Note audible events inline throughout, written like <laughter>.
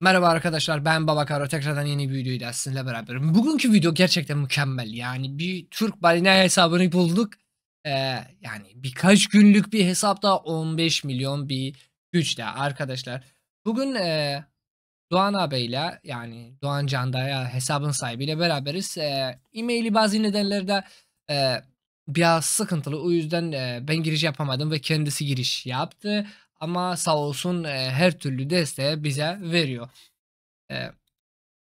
Merhaba arkadaşlar ben Babakaro tekrardan yeni bir videoyla sizinle beraberim. Bugünkü video gerçekten mükemmel yani bir Türk balina hesabını bulduk. Ee, yani birkaç günlük bir hesapta 15 milyon bir güçle arkadaşlar. Bugün e, Doğan abiyle yani Doğan Candaya hesabın sahibiyle beraberiz. E, e-maili bazı nedenlerde e, biraz sıkıntılı o yüzden e, ben giriş yapamadım ve kendisi giriş yaptı. Ama sağ olsun e, her türlü desteği bize veriyor. E,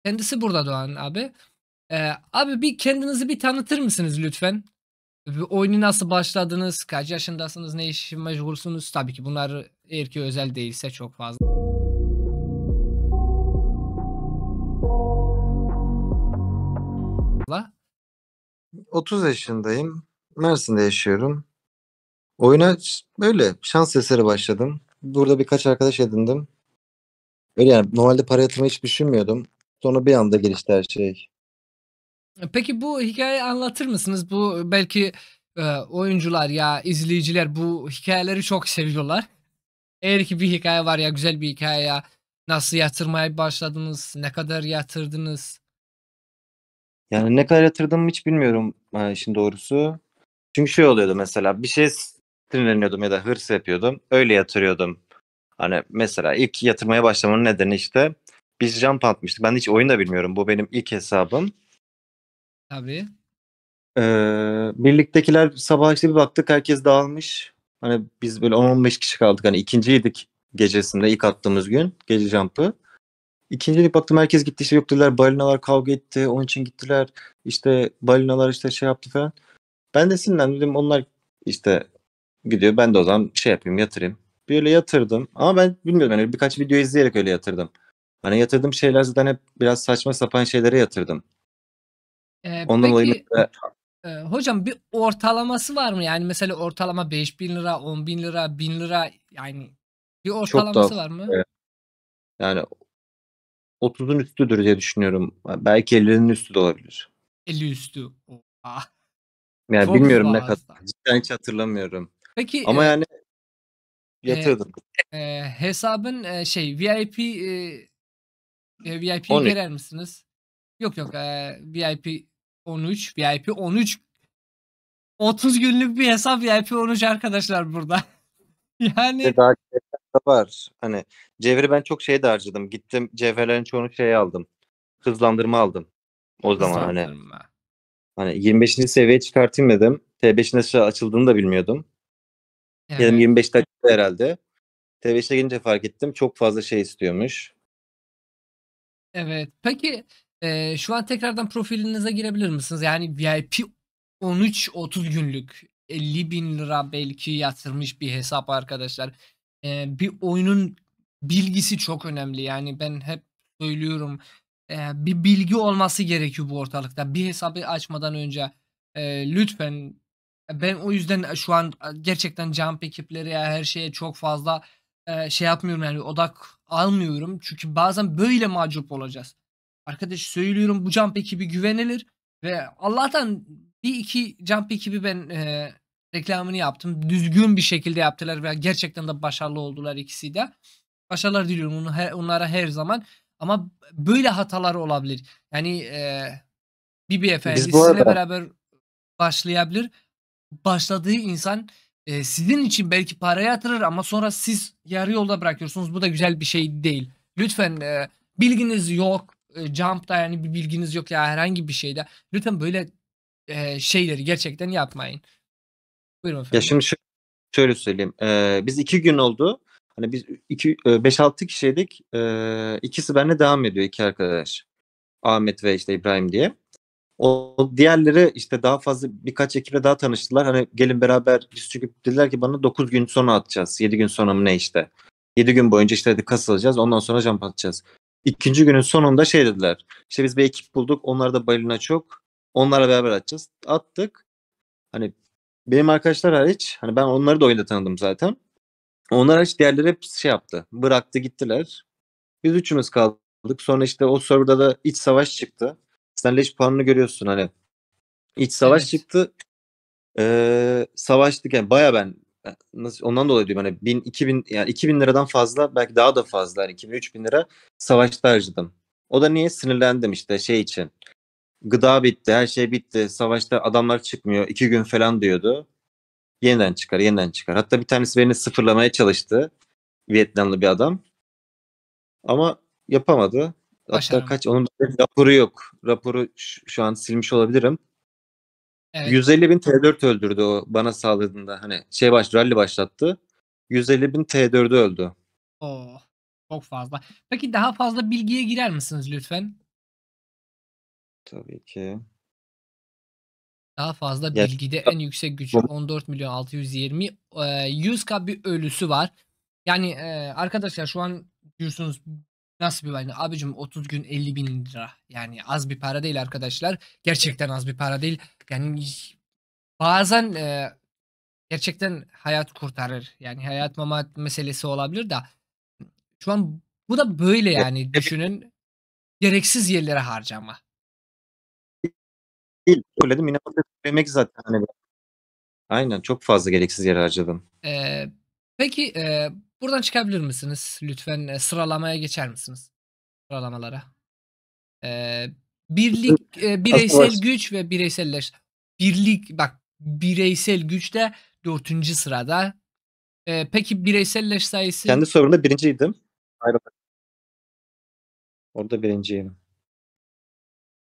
kendisi burada Doğan abi. E, abi bir kendinizi bir tanıtır mısınız lütfen? Bir oyunu nasıl başladınız? Kaç yaşındasınız? Ne iş meşgulsunuz? Tabii ki bunlar eğer ki özel değilse çok fazla. Merhaba. 30 yaşındayım. Mersin'de yaşıyorum. Oyuna böyle şans eseri başladım. Burada birkaç arkadaş edindim. Öyle yani normalde para yatırma hiç düşünmüyordum. Sonra bir anda gelişti her şey. Peki bu hikayeyi anlatır mısınız? Bu belki e, oyuncular ya izleyiciler bu hikayeleri çok seviyorlar. Eğer ki bir hikaye var ya güzel bir hikaye ya nasıl yatırmaya başladınız? Ne kadar yatırdınız? Yani ne kadar yatırdığımı hiç bilmiyorum e, işin doğrusu. Çünkü şey oluyordu mesela bir şey sinirleniyordum ya da hırs yapıyordum. Öyle yatırıyordum. Hani mesela ilk yatırmaya başlamanın nedeni işte biz jump atmıştık. Ben hiç oyun bilmiyorum. Bu benim ilk hesabım. Tabii. Ee, birliktekiler sabah işte bir baktık herkes dağılmış. Hani biz böyle 10-15 kişi kaldık. Hani ikinciydik gecesinde ilk attığımız gün gece jump'ı. İkincilik baktım herkes gitti işte yok dediler balinalar kavga etti onun için gittiler işte balinalar işte şey yaptı falan. Ben de sinirlendim onlar işte Gidiyor ben de o zaman şey yapayım yatırayım. Böyle yatırdım ama ben bilmiyorum hani birkaç video izleyerek öyle yatırdım. Hani yatırdığım şeyler zaten hep biraz saçma sapan şeylere yatırdım. Ee, Ondan peki, dolayı e, hocam bir ortalaması var mı? Yani mesela ortalama 5 bin lira, 10 bin lira, 1000 lira yani bir ortalaması Çok var mı? Evet. Yani 30'un üstüdür diye düşünüyorum. Belki 50'nin üstü de olabilir. 50 üstü. Oha. Yani Çok bilmiyorum ne kadar. Cidden hiç hatırlamıyorum. Peki Ama yani yatırdım. E, e, hesabın e, şey VIP e, VIP verir misiniz? Yok yok e, VIP 13 VIP 13 30 günlük bir hesap VIP 13 arkadaşlar burada. <laughs> yani e daha var. Hani cevheri ben çok şey de harcadım. Gittim cevherlerin çoğunu şey aldım. Hızlandırma aldım. O zaman hani. Hani 25. seviyeye çıkartayım dedim. T5'in açıldığını da bilmiyordum. Evet. Yarım 25 dakika herhalde. TV5'e gelince fark ettim. Çok fazla şey istiyormuş. Evet. Peki e, şu an tekrardan profilinize girebilir misiniz? Yani VIP 13-30 günlük 50 bin lira belki yatırmış bir hesap arkadaşlar. E, bir oyunun bilgisi çok önemli. Yani ben hep söylüyorum e, bir bilgi olması gerekiyor bu ortalıkta. Bir hesabı açmadan önce e, lütfen ben o yüzden e, şu an e, gerçekten jump ekipleri ya her şeye çok fazla e, şey yapmıyorum yani odak almıyorum. Çünkü bazen böyle mağcup olacağız. Arkadaş söylüyorum bu jump ekibi güvenilir ve Allah'tan bir iki jump ekibi ben e, reklamını yaptım. Düzgün bir şekilde yaptılar ve gerçekten de başarılı oldular ikisi de. Başarılar diliyorum onu her, onlara her zaman. Ama böyle hatalar olabilir. Yani e, BBF listesiyle beraber başlayabilir başladığı insan e, sizin için belki paraya yatırır ama sonra siz yarı yolda bırakıyorsunuz. Bu da güzel bir şey değil. Lütfen e, bilginiz yok. E, jump'ta yani bir bilginiz yok ya herhangi bir şeyde. Lütfen böyle e, şeyleri gerçekten yapmayın. Buyurun efendim. Ya şimdi şöyle, şöyle söyleyeyim. Ee, biz iki gün oldu. Hani biz 5-6 e, kişiydik. Ee, ikisi benimle devam ediyor iki arkadaş. Ahmet ve işte İbrahim diye. O diğerleri işte daha fazla birkaç ekiple daha tanıştılar. Hani gelin beraber biz çıkıp dediler ki bana 9 gün sonra atacağız. 7 gün sonra mı ne işte. 7 gün boyunca işte hadi kas alacağız. Ondan sonra jump atacağız. İkinci günün sonunda şey dediler. İşte biz bir ekip bulduk. Onlar da balina çok. Onlarla beraber atacağız. Attık. Hani benim arkadaşlar hariç hani ben onları da oyunda tanıdım zaten. Onlar hariç diğerleri hep şey yaptı. Bıraktı gittiler. Biz üçümüz kaldık. Sonra işte o serverda da iç savaş çıktı. Sen leş puanını görüyorsun hani. iç savaş evet. çıktı. Ee, savaştık yani baya ben e, nasıl ondan dolayı diyorum hani 1000 2000 yani 2000 liradan fazla belki daha da fazla hani 2000 3000 lira savaşta harcadım. O da niye sinirlendim işte şey için. Gıda bitti, her şey bitti. Savaşta adamlar çıkmıyor. iki gün falan diyordu. Yeniden çıkar, yeniden çıkar. Hatta bir tanesi beni sıfırlamaya çalıştı. Vietnamlı bir adam. Ama yapamadı. Hatta kaç onun raporu yok. Raporu şu an silmiş olabilirim. Evet. 150 bin T4 öldürdü o bana sağladığında. Hani şey baş, rally başlattı. 150 bin T4'ü öldü. Oo, oh, çok fazla. Peki daha fazla bilgiye girer misiniz lütfen? Tabii ki. Daha fazla Ya- bilgide en yüksek güç 14 milyon 620 100k bir ölüsü var. Yani arkadaşlar şu an diyorsunuz Nasıl bir balina? Abicim 30 gün 50 bin lira. Yani az bir para değil arkadaşlar. Gerçekten az bir para değil. Yani bazen e, gerçekten hayat kurtarır. Yani hayat mama meselesi olabilir da şu an bu da böyle yani düşünün. Gereksiz yerlere harcama. Değil. Söyledim yine demek zaten. Hani. Aynen çok fazla gereksiz yere harcadım. Ee, peki e, Buradan çıkabilir misiniz? Lütfen e, sıralamaya geçer misiniz? Sıralamalara. E, birlik, e, bireysel güç ve bireyselleş. Birlik, bak bireysel güç de dörtüncü sırada. E, peki bireyselleş sayısı? Kendi sorumda birinciydim. Ayrıldık. Orada birinciyim.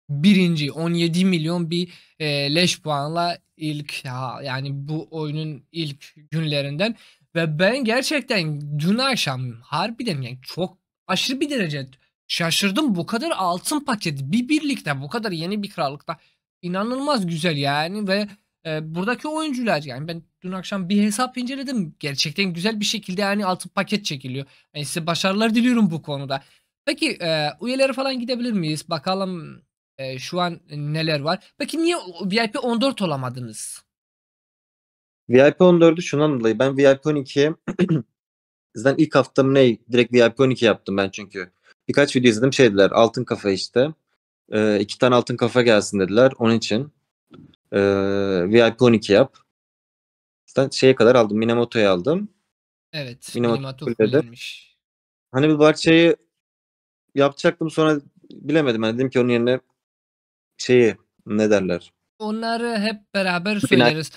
Birinci 17 milyon bir e, leş puanla ilk ha, yani bu oyunun ilk günlerinden ve ben gerçekten dün akşam harbiden yani çok aşırı bir derece şaşırdım. Bu kadar altın paket bir birlikte bu kadar yeni bir krallıkta inanılmaz güzel yani ve e, buradaki oyuncular yani ben dün akşam bir hesap inceledim. Gerçekten güzel bir şekilde yani altın paket çekiliyor. Yani size başarılar diliyorum bu konuda. Peki e, üyelere falan gidebilir miyiz? Bakalım e, şu an neler var. Peki niye VIP 14 olamadınız? VIP 14'ü şundan dolayı ben VIP 12'ye <clears throat> Zaten ilk haftam ne? Direkt VIP 12 yaptım ben çünkü. Birkaç video izledim şey dediler. Altın kafa işte. Ee, iki tane altın kafa gelsin dediler. Onun için ee, VIP 12 yap. Zaten şeye kadar aldım. Minamoto'yu aldım. Evet. Minamoto kullanılmış. Hani bir parçayı yapacaktım sonra bilemedim. Yani dedim ki onun yerine şeyi ne derler? Onları hep beraber söyleriz.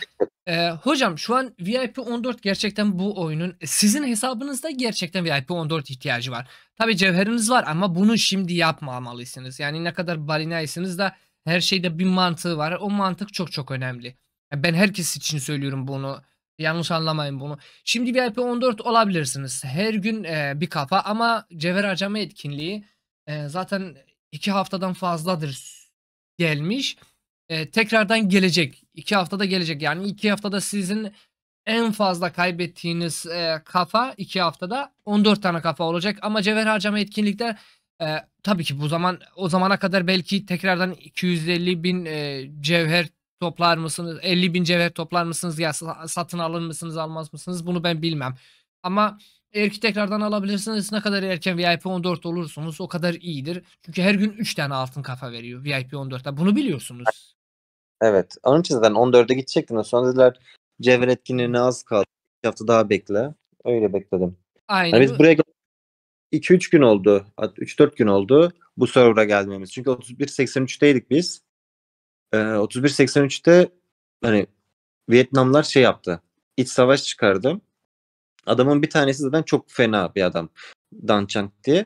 Ee, hocam şu an VIP 14 gerçekten bu oyunun e, sizin hesabınızda gerçekten VIP 14 ihtiyacı var. Tabi cevheriniz var ama bunu şimdi yapmamalısınız. Yani ne kadar balinaysınız da her şeyde bir mantığı var. O mantık çok çok önemli. Ben herkes için söylüyorum bunu. Yanlış anlamayın bunu. Şimdi VIP 14 olabilirsiniz. Her gün e, bir kafa ama cevher harcama etkinliği e, zaten 2 haftadan fazladır gelmiş e, tekrardan gelecek. İki haftada gelecek. Yani iki haftada sizin en fazla kaybettiğiniz e, kafa iki haftada 14 tane kafa olacak. Ama cevher harcama etkinlikte e, tabii ki bu zaman o zamana kadar belki tekrardan 250 bin e, cevher toplar mısınız? 50 bin cevher toplar mısınız? Ya satın alır mısınız almaz mısınız? Bunu ben bilmem. Ama eğer ki tekrardan alabilirsiniz ne kadar erken VIP 14 olursunuz o kadar iyidir. Çünkü her gün 3 tane altın kafa veriyor VIP 14'te. Bunu biliyorsunuz. Evet. Onun için zaten 14'e gidecektim. Sonra dediler Cevher etkinliğine az kaldı. Bir hafta daha bekle. Öyle bekledim. Aynen. Yani biz buraya 2-3 gün oldu. 3-4 gün oldu bu server'a gelmemiz. Çünkü 31.83'teydik biz. Ee, 31.83'te hani Vietnamlar şey yaptı. İç savaş çıkardı. Adamın bir tanesi zaten çok fena bir adam. Dan Chang diye.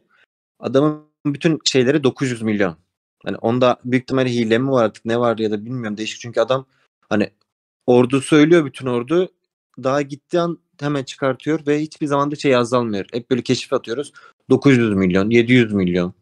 Adamın bütün şeyleri 900 milyon. Hani onda büyük ihtimalle hile mi var artık ne var ya da bilmiyorum değişik çünkü adam hani ordu söylüyor bütün ordu daha gittiği an hemen çıkartıyor ve hiçbir zaman da şey azalmıyor. Hep böyle keşif atıyoruz. 900 milyon, 700 milyon.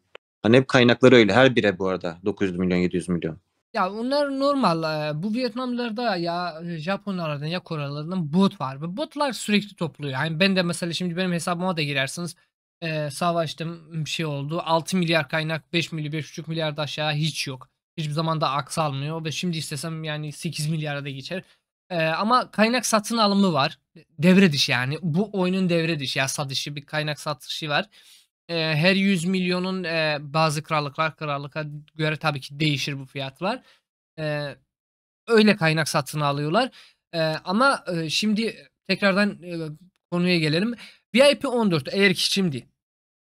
Hani hep kaynakları öyle. Her bire bu arada 900 milyon, 700 milyon. Ya onlar normal. E, bu Vietnamlarda ya e, Japonlardan ya Korelilerden bot var. Ve botlar sürekli topluyor. Yani ben de mesela şimdi benim hesabıma da girersiniz e, savaştım bir şey oldu. 6 milyar kaynak 5 milyar 5,5 milyar da aşağı hiç yok. Hiçbir zaman da aksalmıyor ve şimdi istesem yani 8 milyara da geçer. E, ama kaynak satın alımı var. Devre dışı yani. Bu oyunun devre dışı ya satışı bir kaynak satışı var. E, her 100 milyonun e, bazı krallıklar krallık'a göre tabii ki değişir bu fiyatlar. E, öyle kaynak satın alıyorlar. E, ama e, şimdi tekrardan e, konuya gelelim. VIP 14 eğer ki şimdi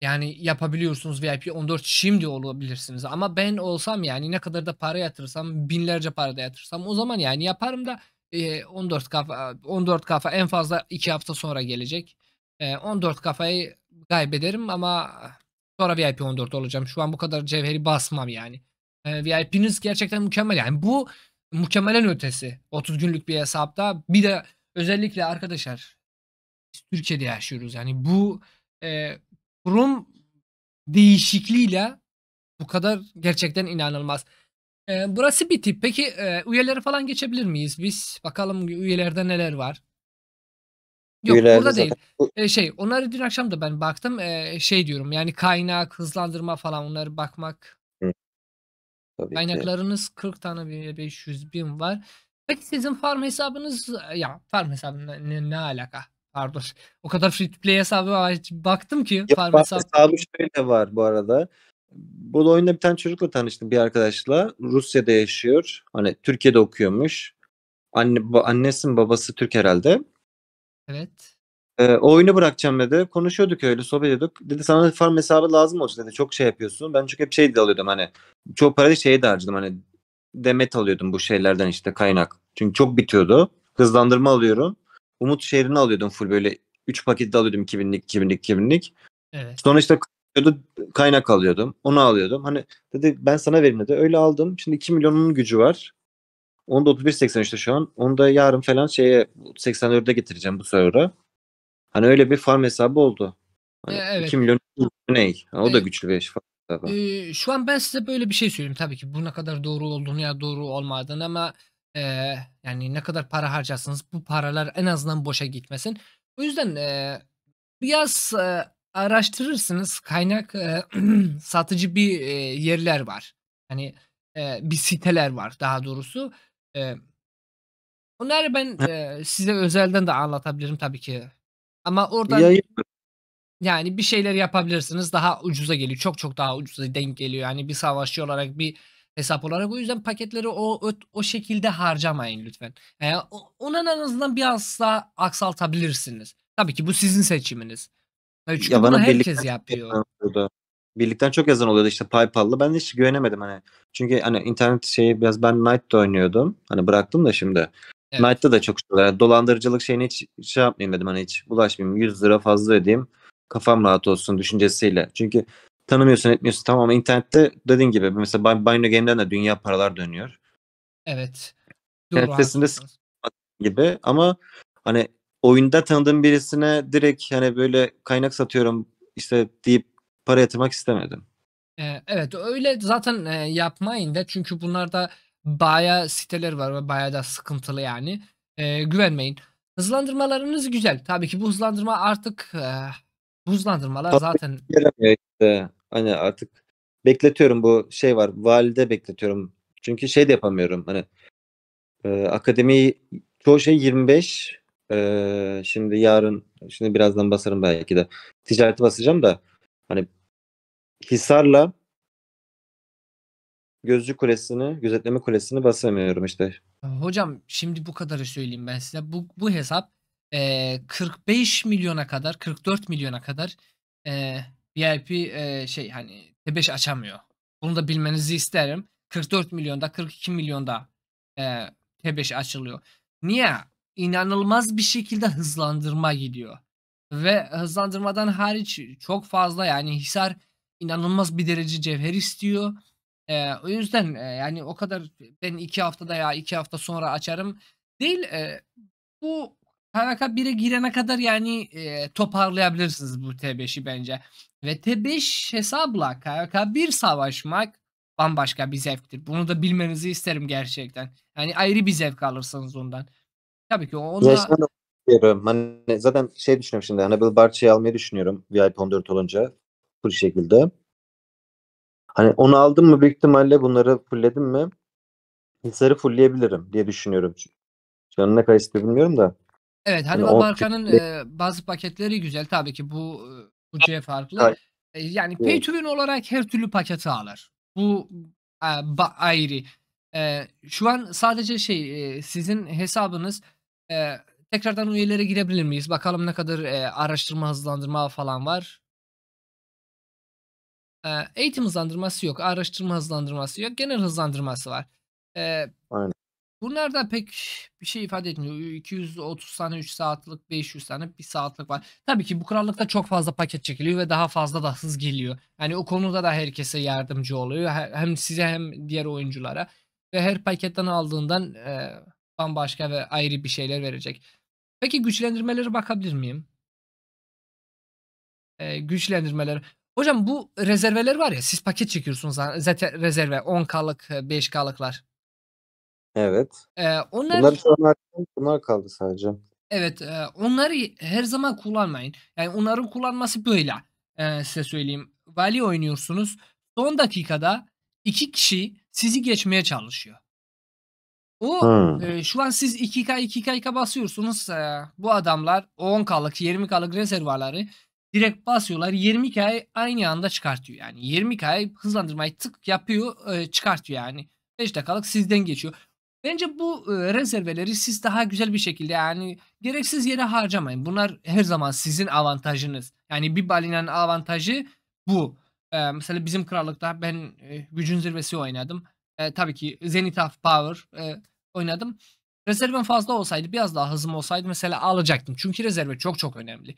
yani yapabiliyorsunuz VIP 14 şimdi olabilirsiniz ama ben olsam yani ne kadar da para yatırsam binlerce para da yatırsam o zaman yani yaparım da e, 14 kafa 14 kafa en fazla 2 hafta sonra gelecek. E, 14 kafayı kaybederim ama sonra VIP 14 olacağım. Şu an bu kadar cevheri basmam yani. E, VIP'niz gerçekten mükemmel yani bu mükemmelen ötesi. 30 günlük bir hesapta bir de özellikle arkadaşlar Türkiye'de yaşıyoruz. Yani bu e, kurum değişikliğiyle bu kadar gerçekten inanılmaz. E, burası bir tip. Peki e, üyeleri falan geçebilir miyiz? Biz bakalım üyelerde neler var. Yok Üyelerde burada zaten. değil. E, şey onları dün akşam da ben baktım. E, şey diyorum yani kaynak, hızlandırma falan onları bakmak. Tabii Kaynaklarınız 40 tane bir 500 bin var. Peki sizin farm hesabınız ya farm hesabına ne, ne alaka? pardon. <laughs> O kadar free to play hesabı var. Baktım ki. Ya, farm hesabı. hesabı şöyle var bu arada. Bu oyunda bir tane çocukla tanıştım bir arkadaşla. Rusya'da yaşıyor. Hani Türkiye'de okuyormuş. Anne, ba- annesinin babası Türk herhalde. Evet. Ee, o oyunu bırakacağım dedi. Konuşuyorduk öyle sohbet ediyorduk. Dedi sana farm hesabı lazım olacak dedi. Çok şey yapıyorsun. Ben çünkü hep şey alıyordum hani. Çok parayı şeye de harcadım hani. Demet alıyordum bu şeylerden işte kaynak. Çünkü çok bitiyordu. Hızlandırma alıyorum. Umut şehrini alıyordum full böyle 3 paket de alıyordum 2000'lik 2000'lik 2000'lik. Evet. Sonra işte kaynak alıyordum. Onu alıyordum. Hani dedi ben sana vereyim dedi. Öyle aldım. Şimdi 2 milyonun gücü var. Onu da 31.83'te şu an. Onu da yarın falan şeye 84'e getireceğim bu sonra Hani öyle bir farm hesabı oldu. Hani e, evet. 2 milyon ne? O da e, güçlü bir farm hesabı. Ee, şu an ben size böyle bir şey söyleyeyim. Tabii ki buna kadar doğru olduğunu ya doğru olmadığını ama Eee, yani ne kadar para harcarsanız bu paralar en azından boşa gitmesin. O yüzden, eee, biraz, eee, araştırırsınız. Kaynak, eee, <clears throat> satıcı bir, eee, yerler var. Hani, eee, bir siteler var daha doğrusu. Eee, onları ben, eee, size özelden de anlatabilirim tabii ki. Ama oradan yani bir şeyler yapabilirsiniz. Daha ucuza geliyor. Çok çok daha ucuza denk geliyor. Yani bir savaşçı olarak bir hesap olarak. O yüzden paketleri o o, o şekilde harcamayın lütfen. Yani onun en azından biraz daha aksaltabilirsiniz. Tabii ki bu sizin seçiminiz. E, çünkü ya bana herkes yapıyor. Birlikten çok yazan oluyordu işte PayPal'la. Ben hiç güvenemedim hani. Çünkü hani internet şeyi biraz ben Knight'da oynuyordum. Hani bıraktım da şimdi. Evet. Knight'ta da çok şeyler. dolandırıcılık şeyini hiç şey yapmayayım dedim hani hiç bulaşmayayım. 100 lira fazla ödeyeyim. Kafam rahat olsun düşüncesiyle. Çünkü tanımıyorsun etmiyorsun tamam internette dediğin gibi mesela Bino Game'den de dünya paralar dönüyor. Evet. Internetesinde gibi ama hani oyunda tanıdığım birisine direkt hani böyle kaynak satıyorum işte deyip para yatırmak istemedim. Ee, evet öyle zaten e, yapmayın da çünkü bunlarda baya siteler var ve baya da sıkıntılı yani ee, güvenmeyin. Hızlandırmalarınız güzel. Tabii ki bu hızlandırma artık e, bu hızlandırmalar Tabii zaten işte. Hani artık bekletiyorum bu şey var. Valide bekletiyorum. Çünkü şey de yapamıyorum. Hani e, akademi çoğu şey 25 e, şimdi yarın şimdi birazdan basarım belki de ticareti basacağım da hani Hisar'la Gözcü Kulesi'ni, Gözetleme Kulesi'ni basamıyorum işte. Hocam şimdi bu kadarı söyleyeyim ben size. Bu, bu hesap e, 45 milyona kadar, 44 milyona kadar e, VIP e, şey hani T5 açamıyor. Bunu da bilmenizi isterim. 44 milyonda 42 milyonda e, T5 açılıyor. Niye? İnanılmaz bir şekilde hızlandırma gidiyor. Ve hızlandırmadan hariç çok fazla yani Hisar inanılmaz bir derece cevher istiyor. E, o yüzden e, yani o kadar ben iki haftada ya iki hafta sonra açarım değil. E, bu KVK 1'e girene kadar yani e, toparlayabilirsiniz bu T5'i bence ve tebeş hesabla kk bir savaşmak bambaşka bir zevktir. Bunu da bilmenizi isterim gerçekten. Yani ayrı bir zevk alırsınız ondan. Tabii ki onda... Yaşanım Hani zaten şey düşünüyorum şimdi. Hani Hannibal Barça'yı almayı düşünüyorum. VIP 14 olunca. Bu şekilde. Hani onu aldım mı büyük ihtimalle bunları fullledim mi Hisar'ı fullleyebilirim diye düşünüyorum. Canına ne kadar bilmiyorum da. Evet Hani yani markanın e, bazı paketleri güzel. Tabii ki bu farklı, C farklı. E, evet. Yani pay to win olarak her türlü paketi alır. Bu e, ayrı. E, şu an sadece şey sizin hesabınız tekrardan üyelere girebilir miyiz? Bakalım ne kadar araştırma hızlandırma falan var. Eğitim hızlandırması yok. Araştırma hızlandırması yok. Genel hızlandırması var. Aynen. Bunlar da pek bir şey ifade etmiyor. 230 tane 3 saatlik 500 tane 1 saatlik var. Tabii ki bu krallıkta çok fazla paket çekiliyor ve daha fazla da hız geliyor. Yani o konuda da herkese yardımcı oluyor. Hem size hem diğer oyunculara. Ve her paketten aldığından e, bambaşka ve ayrı bir şeyler verecek. Peki güçlendirmeleri bakabilir miyim? E, güçlendirmeler. Hocam bu rezerveler var ya siz paket çekiyorsunuz zaten rezerve 10K'lık 5K'lıklar. E, Evet. Ee, onlar bunlar, bunlar, bunlar kaldı sadece. Evet, e, onları her zaman kullanmayın. Yani onların kullanması böyle. E, size söyleyeyim. Vali oynuyorsunuz. Son dakikada iki kişi sizi geçmeye çalışıyor. O e, şu an siz 2K 2K 2 basıyorsunuz. E, bu adamlar 10 kalık 20 kalık rezervarları direkt basıyorlar. 20 K'yı aynı anda çıkartıyor. Yani 20 K'yı hızlandırmayı tık yapıyor, e, çıkartıyor yani. 5 dakikalık sizden geçiyor. Bence bu rezerveleri siz daha güzel bir şekilde yani gereksiz yere harcamayın. Bunlar her zaman sizin avantajınız. Yani bir balinanın avantajı bu. E, mesela bizim krallıkta ben e, gücün zirvesi oynadım. E, tabii ki Zenith of Power e, oynadım. Rezervim fazla olsaydı biraz daha hızım olsaydı mesela alacaktım. Çünkü rezerve çok çok önemli.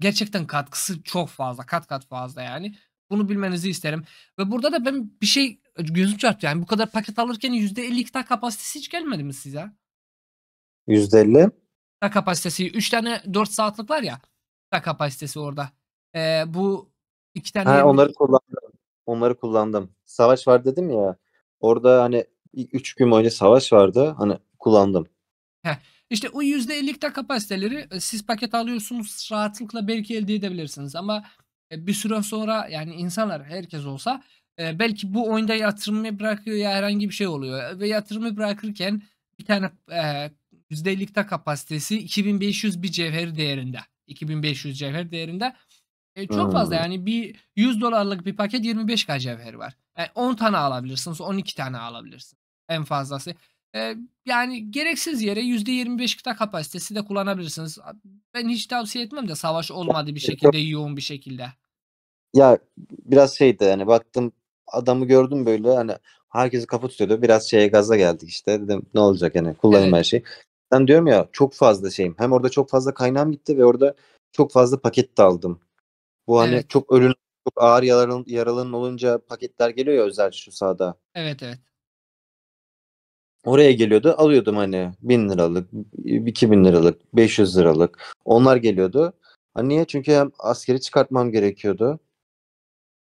Gerçekten katkısı çok fazla kat kat fazla yani. Bunu bilmenizi isterim. Ve burada da ben bir şey gözüm çarptı. Yani bu kadar paket alırken 50 daha kapasitesi hiç gelmedi mi size? %50? Daha kapasitesi. 3 tane 4 saatlik var ya. Daha kapasitesi orada. Ee, bu iki tane... Ha, onları kullandım. Onları kullandım. Savaş var dedim ya. Orada hani 3 gün boyunca savaş vardı. Hani kullandım. Heh. İşte o %50'likte kapasiteleri e, siz paket alıyorsunuz rahatlıkla belki elde edebilirsiniz ama e, bir süre sonra yani insanlar herkes olsa e, belki bu oyunda yatırımı bırakıyor ya herhangi bir şey oluyor. Ve yatırımı bırakırken bir tane e, %50'lik kapasitesi 2500 bir cevher değerinde. 2500 cevher değerinde. E, çok hmm. fazla yani bir 100 dolarlık bir paket 25 kaç cevher var. Yani e, 10 tane alabilirsiniz, 12 tane alabilirsin en fazlası. E, yani gereksiz yere %25 kıta kapasitesi de kullanabilirsiniz. Ben hiç tavsiye etmem de savaş olmadı bir şekilde, yoğun bir şekilde. Ya biraz şeydi yani baktım adamı gördüm böyle hani herkesi kafa tutuyordu. Biraz şeye gaza geldik işte. Dedim ne olacak yani kullanayım evet. her şeyi. Ben diyorum ya çok fazla şeyim. Hem orada çok fazla kaynağım gitti ve orada çok fazla paket de aldım. Bu hani evet. çok ölün çok ağır yaralan, yaralının olunca paketler geliyor ya özel şu sahada. Evet evet. Oraya geliyordu alıyordum hani bin liralık, 2000 liralık, 500 liralık. Onlar geliyordu. Hani niye? Çünkü hem askeri çıkartmam gerekiyordu.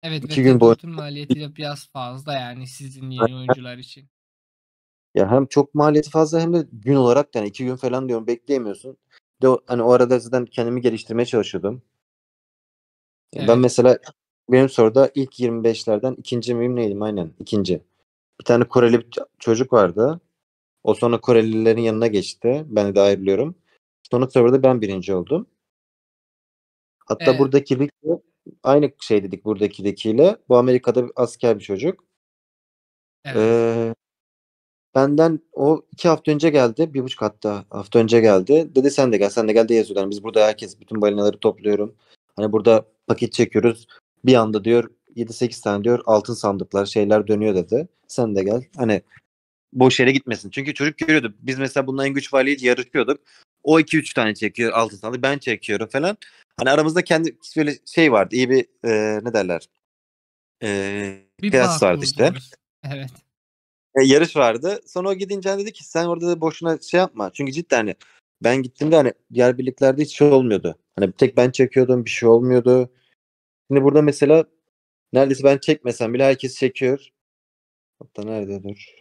Evet İki ve gün boyunca bütün <laughs> maliyeti de biraz fazla yani sizin yeni oyuncular için. Ya hem çok maliyeti fazla hem de gün olarak yani iki gün falan diyorum bekleyemiyorsun. Bir De o- hani o arada zaten kendimi geliştirmeye çalışıyordum. Yani Ben Evet. mesela benim soruda ilk 25'lerden ikinci miyim neydim aynen ikinci. Bir tane Koreli bir ç- çocuk vardı. O sonra Korelilerin yanına geçti. Ben de ayrılıyorum. Sonuç soruda ben birinci oldum. Hatta Evet. buradaki ligde aynı şey dedik buradaki buradakidekiyle. Bu Amerika'da bir asker bir çocuk. Evet. Ee, benden o iki hafta önce geldi. Bir buçuk hatta hafta önce geldi. Dedi sen de gel sen de gel diye yazıyorlar. biz burada herkes bütün balinaları topluyorum. Hani burada paket çekiyoruz. Bir anda diyor 7-8 tane diyor altın sandıklar şeyler dönüyor dedi. Sen de gel. Hani boş yere gitmesin. Çünkü çocuk görüyordu. Biz mesela bununla en güç valiyi yarışıyorduk. O 2-3 tane çekiyor altın sandık. Ben çekiyorum falan. Hani aramızda kendi böyle şey vardı. iyi bir e, ne derler? E, bir kıyas vardı işte. Evet. E, yarış vardı. Sonra o gidince hani dedi ki sen orada da boşuna şey yapma. Çünkü cidden hani ben gittiğimde hani diğer birliklerde hiç şey olmuyordu. Hani tek ben çekiyordum bir şey olmuyordu. Şimdi burada mesela neredeyse ben çekmesem bile herkes çekiyor. Hatta nerede dur.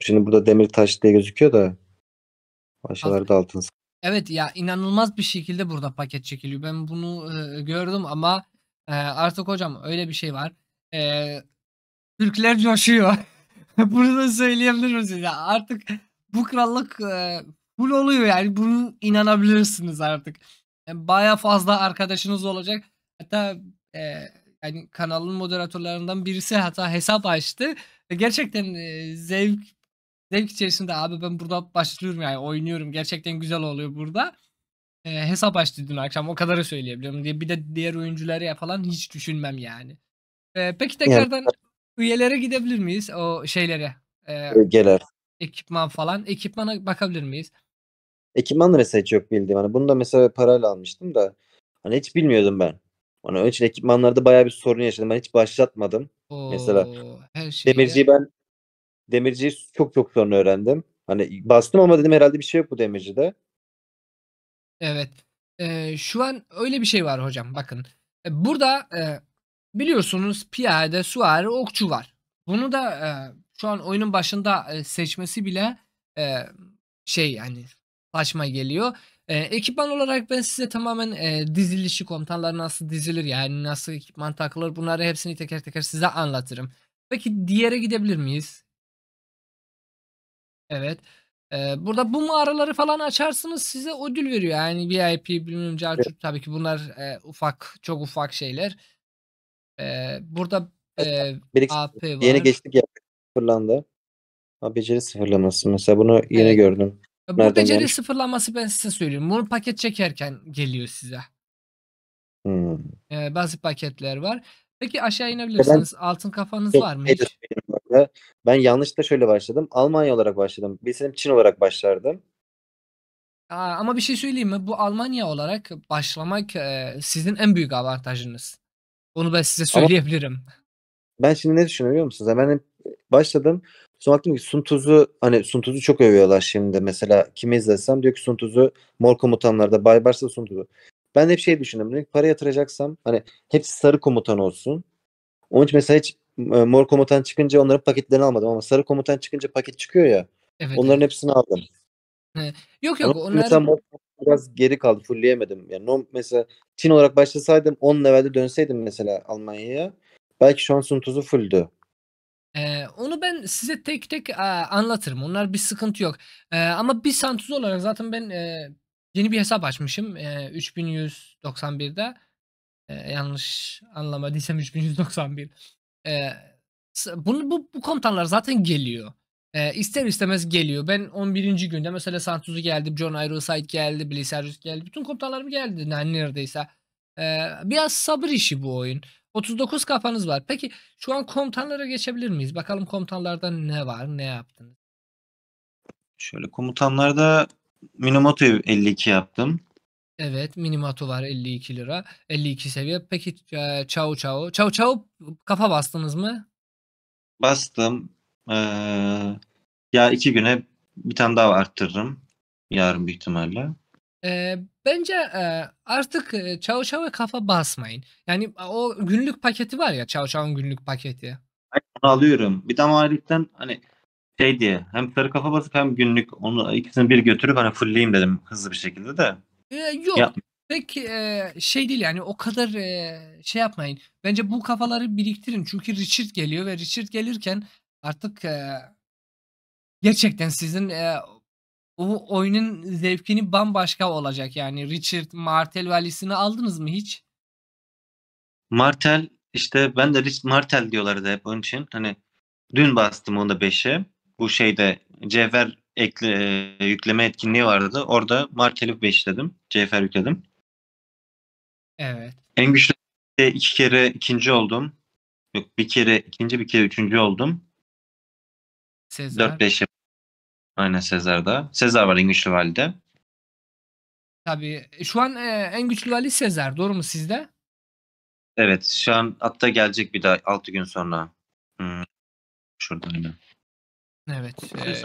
Şimdi burada demir taş diye gözüküyor da aşağılarda altın Evet ya inanılmaz bir şekilde burada paket çekiliyor. Ben bunu e, gördüm ama e, artık hocam öyle bir şey var. E, Türkler coşuyor. <laughs> Bunu da söyleyebilirim size. Artık bu krallık e, full oluyor yani. Bunu inanabilirsiniz artık. Yani e, Baya fazla arkadaşınız olacak. Hatta e, yani kanalın moderatörlerinden birisi hatta hesap açtı. Gerçekten e, zevk zevk içerisinde abi ben burada başlıyorum yani oynuyorum gerçekten güzel oluyor burada. E, hesap açtı dün akşam o kadarı söyleyebiliyorum diye bir de diğer oyuncuları falan hiç düşünmem yani. E, peki tekrardan yani. üyelere gidebilir miyiz o şeylere? E, Gelir. Ekipman falan. Ekipmana bakabilir miyiz? Ekipman da research yok bildiğim. Hani bunu da mesela parayla almıştım da hani hiç bilmiyordum ben. Hani onun için ekipmanlarda bayağı bir sorun yaşadım. Ben hiç başlatmadım. Oo, mesela her şeyi... demirciyi ben Demirci'yi çok çok sonra öğrendim. Hani bastım ama dedim herhalde bir şey yok bu Demirci'de. Evet. Ee, şu an öyle bir şey var hocam bakın. E, burada e, biliyorsunuz piyade, suare, okçu var. Bunu da e, şu an oyunun başında e, seçmesi bile e, şey yani saçma geliyor. E, ekipman olarak ben size tamamen e, dizilişi komutanlar nasıl dizilir yani nasıl ekipman takılır bunları hepsini teker teker size anlatırım. Peki diğere gidebilir miyiz? Evet. Ee, burada bu mağaraları falan açarsınız size ödül veriyor. Yani VIP bilmem carçur evet. tabii ki bunlar e, ufak çok ufak şeyler. Ee, burada e, AP var. Yeni geçtik ya sıfırlandı. Ha, beceri sıfırlaması mesela bunu yeni evet. gördüm. Bu Nereden beceri gelmiş? sıfırlanması ben size söyleyeyim. Bunu paket çekerken geliyor size. Hmm. Ee, bazı paketler var. Peki aşağı e, inebilirsiniz. Ben, Altın kafanız şey var mı şey hiç? Mesela ben yanlışlıkla şöyle başladım. Almanya olarak başladım. Bilseydim Çin olarak başlardım. Aa, ama bir şey söyleyeyim mi? Bu Almanya olarak başlamak e, sizin en büyük avantajınız. Onu ben size Ama söyleyebilirim. ben şimdi ne düşünüyorum biliyor musunuz? Ben başladım. Sonra baktım ki Suntuz'u hani Suntuz'u çok övüyorlar şimdi mesela kimi izlesem diyor ki Suntuz'u mor komutanlarda Baybars'ta Suntuz'u. Ben hep şey düşündüm. Dedim ki para yatıracaksam hani hepsi sarı komutan olsun. Onun için mesela hiç e, mor komutan çıkınca onların paketlerini almadım ama sarı komutan çıkınca paket çıkıyor ya. Evet, onların hepsini aldım. He. Yok yok onlar... Mesela mor biraz geri kaldı. Fullleyemedim. Yani no, mesela Çin olarak başlasaydım 10 levelde dönseydim mesela Almanya'ya belki şansın tuzu fulldü. Ee, onu ben size tek tek e, anlatırım. Onlar bir sıkıntı yok. E, ama bir Santuz olarak zaten ben e, yeni bir hesap açmışım. E, 3191'de. E, yanlış anlamadıysam 3191. E, bunu bu, bu komutanlar zaten geliyor. E, ister istemez geliyor. Ben 11. günde mesela Santuzu geldi, John Ironside geldi, Blissarius geldi. Bütün komutanlarım geldi yani neredeyse. E, biraz sabır işi bu oyun. 39 kafanız var. Peki şu an komutanlara geçebilir miyiz? Bakalım komutanlardan ne var, ne yaptınız? Şöyle komutanlarda Minamoto 52 yaptım. Evet, Minimato var 52 lira. 52 seviye. Peki, eee, Cao Cao. Cao kafa bastınız mı? Bastım. Eee, ya iki güne bir tane daha arttırırım. Yarın büyük ihtimalle. Eee, bence, eee, artık, eee, Cao kafa basmayın. Yani, o günlük paketi var ya, Cao Cow'un günlük paketi. onu alıyorum. Bir tane ama ayrıyeten, hani, şey diye hem sarı kafa basıp hem günlük onu ikisini bir götürüp, hani, fullleyeyim dedim hızlı bir şekilde de. Ee, yok. Yap. Pek e, şey değil yani o kadar e, şey yapmayın. Bence bu kafaları biriktirin. Çünkü Richard geliyor ve Richard gelirken artık e, gerçekten sizin e, o oyunun zevkini bambaşka olacak. Yani Richard, Martel valisini aldınız mı hiç? Martel işte ben de Rich Martel diyorlardı hep onun için. Hani dün bastım onda 5'e. Bu şeyde Cevher ekle, e, yükleme etkinliği vardı. Orada Markelif 5 dedim. CFR yükledim. Evet. En güçlü de iki kere ikinci oldum. Yok bir kere ikinci bir kere üçüncü oldum. Sezar. 4-5 Aynen Sezar'da. Sezar var en güçlü valide. Tabii. E, şu an e, en güçlü vali Sezar. Doğru mu sizde? Evet. Şu an hatta gelecek bir daha 6 gün sonra. Hmm. Şurada aynen. Evet.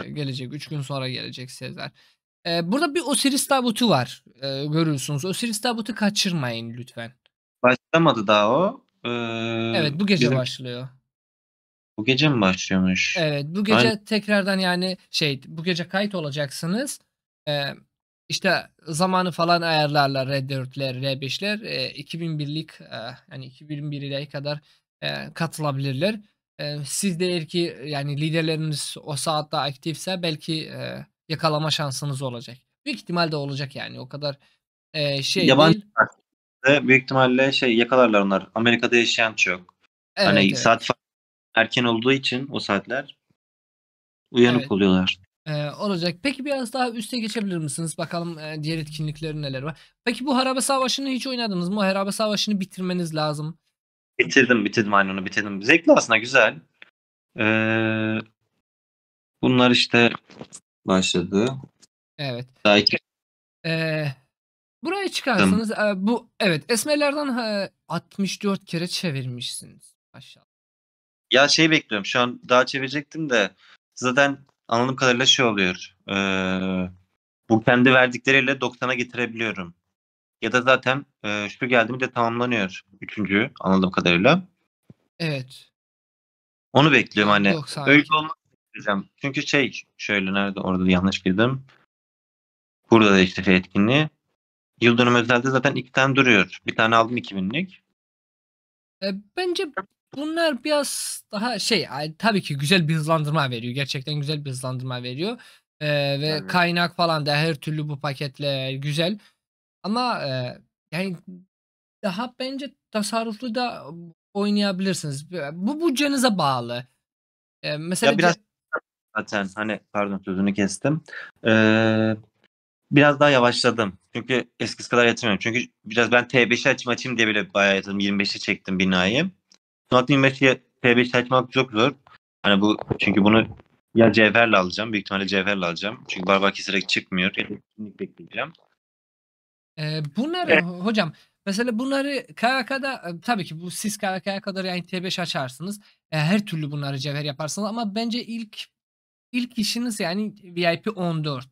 e, gelecek. 3 gün sonra gelecek Sezer. E, burada bir Osiris tabutu var. E, görürsünüz. Osiris tabutu kaçırmayın lütfen. Başlamadı daha o. Ee, evet bu gece bizim- başlıyor. Bu gece mi başlıyormuş? Evet bu gece Aynen. tekrardan yani şey bu gece kayıt olacaksınız. E, işte zamanı falan ayarlarlar R4'ler, R5'ler. E, 2001'lik e, yani 2001'e kadar e, katılabilirler e, siz de eğer ki yani liderleriniz o saatte aktifse belki e, yakalama şansınız olacak. Büyük ihtimal de olacak yani o kadar e, şey Yabancı değil. De büyük ihtimalle şey yakalarlar onlar. Amerika'da yaşayan çok. Evet, hani evet. saat erken olduğu için o saatler uyanık evet. oluyorlar. Ee, olacak. Peki biraz daha üste geçebilir misiniz? Bakalım e, diğer etkinlikleri neler var. Peki bu harabe savaşını hiç oynadınız mı? Harabe savaşını bitirmeniz lazım. Bitirdim bitirdim aynı onu bitirdim. Zevkli aslında güzel. Ee, bunlar işte başladı. Evet. Daha iki... Ee, buraya çıkarsanız e, bu evet esmerlerden e, 64 kere çevirmişsiniz aşağı. Ya şey bekliyorum şu an daha çevirecektim de zaten anladığım kadarıyla şey oluyor. E, bu kendi verdikleriyle doktana getirebiliyorum ya da zaten e, şu geldi mi de tamamlanıyor. Üçüncü anladığım kadarıyla. Evet. Onu bekliyorum hani. Yok, Öyle olmaz Çünkü şey şöyle nerede orada yanlış girdim. Burada da işte şey etkinliği. Yıldönüm özelde zaten iki tane duruyor. Bir tane aldım 2000'lik. E, bence bunlar biraz daha şey tabii ki güzel bir hızlandırma veriyor. Gerçekten güzel bir hızlandırma veriyor. E, ve evet. kaynak falan da her türlü bu paketler güzel. Ama e, yani daha bence tasarruflu da oynayabilirsiniz. Bu bütçenize bağlı. E, mesela ya biraz <laughs> zaten hani pardon sözünü kestim. Ee, biraz daha yavaşladım. Çünkü eskisi kadar yatırmıyorum. Çünkü biraz ben T5'i açayım açayım diye bile bayağı yatırdım. 25'i çektim binayı. Sonrasında 25'i t 5 açmak çok zor. Hani bu çünkü bunu ya cevherle alacağım. Büyük ihtimalle cevherle alacağım. Çünkü barbar keserek çıkmıyor. Elektronik bekleyeceğim. Ee, bunları evet. hocam mesela bunları KKK'da e, tabii ki bu siz KKK'ya kadar yani T5 açarsınız. E, her türlü bunları cevher yaparsınız ama bence ilk ilk işiniz yani VIP 14.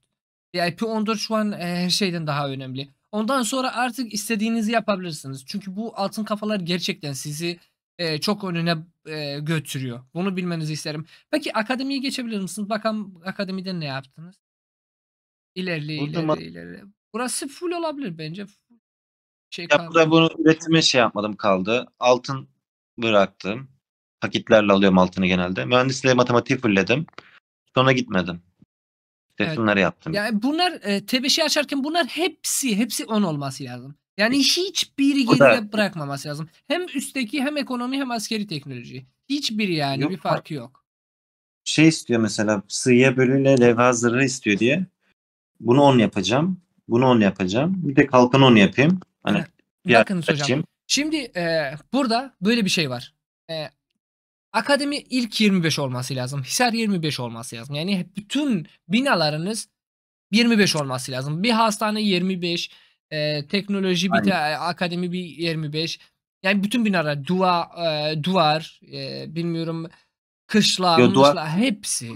VIP 14 şu an e, her şeyden daha önemli. Ondan sonra artık istediğinizi yapabilirsiniz. Çünkü bu altın kafalar gerçekten sizi e, çok önüne e, götürüyor. Bunu bilmenizi isterim. Peki akademiye geçebilir misiniz? Bakalım akademide ne yaptınız? İlerli ilerli. ilerle. Burası full olabilir bence. Şey Ya burada bunu üretime şey yapmadım kaldı. Altın bıraktım. Paketlerle alıyorum altını genelde. Mühendisliğe matematiği fullledim. Sonra gitmedim. Evet. Resimleri yaptım. Yani bunlar e, tebeşir açarken bunlar hepsi hepsi on olması lazım. Yani hiçbiri O da- bırakmaması lazım. Hem üstteki hem ekonomi hem askeri teknoloji. Hiçbiri yani Yok, bir farkı yok. Şey istiyor mesela sığıya bölüyle levha zırhı istiyor diye. Bunu on yapacağım. Bunu 10 yapacağım. Bir de kalkan 10 yapayım. Hani bir Bakın hocam. Şimdi e, burada böyle bir şey var. E, akademi ilk 25 olması lazım. Hisar 25 olması lazım. Yani bütün binalarınız 25 olması lazım. Bir hastane 25, e, teknoloji bir de, akademi bir 25. Yani bütün binalar dua, e, duvar, e, bilmiyorum kışla, Yo, duvar, hepsi.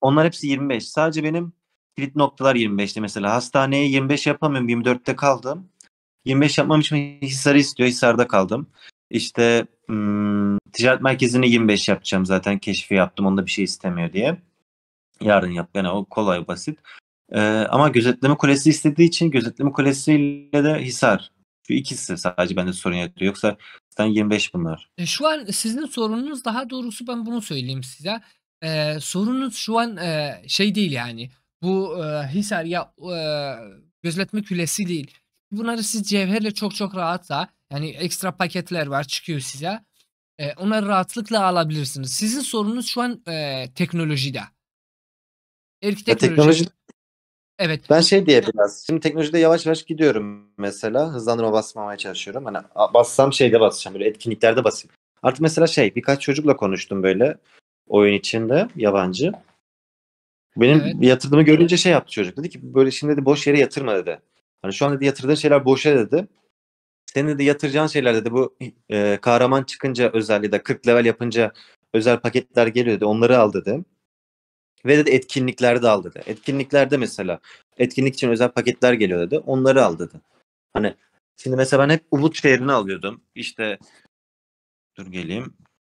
Onlar hepsi 25. Sadece benim kilit noktalar 25'te mesela. Hastaneye 25 yapamıyorum 24'te kaldım. 25 yapmam için Hisar'ı istiyor. Hisar'da kaldım. İşte hmm, ticaret merkezini 25 yapacağım zaten. Keşfi yaptım. Onda bir şey istemiyor diye. Yarın yap. Yani o kolay basit. Ee, ama gözetleme kulesi istediği için gözetleme kulesiyle de Hisar. Şu ikisi sadece bende sorun yaratıyor. Yoksa zaten 25 bunlar. E, şu an sizin sorununuz daha doğrusu ben bunu söyleyeyim size. Ee, sorunuz şu an e, şey değil yani bu e, Hisar ya e, gözletme külesi değil. Bunları siz cevherle çok çok rahatla yani ekstra paketler var çıkıyor size. E, onları rahatlıkla alabilirsiniz. Sizin sorunuz şu an e, teknolojide. Erkek teknoloji. Evet. Ben şey diye biraz. Şimdi teknolojide yavaş yavaş gidiyorum mesela. Hızlandırma basmamaya çalışıyorum. Hani bassam şeyde basacağım. Böyle etkinliklerde basayım. Artık mesela şey birkaç çocukla konuştum böyle oyun içinde yabancı. Benim evet. yatırdığımı görünce şey yaptı çocuk. Dedi ki böyle şimdi dedi boş yere yatırma dedi. Hani şu an dedi yatırdığın şeyler boşa dedi. Senin de yatıracağın şeyler dedi bu e, kahraman çıkınca özel ya 40 level yapınca özel paketler geliyor dedi. Onları al dedi. Ve dedi etkinliklerde al dedi. Etkinliklerde mesela etkinlik için özel paketler geliyor dedi. Onları al dedi. Hani şimdi mesela ben hep Umut şehrini alıyordum. İşte dur geleyim.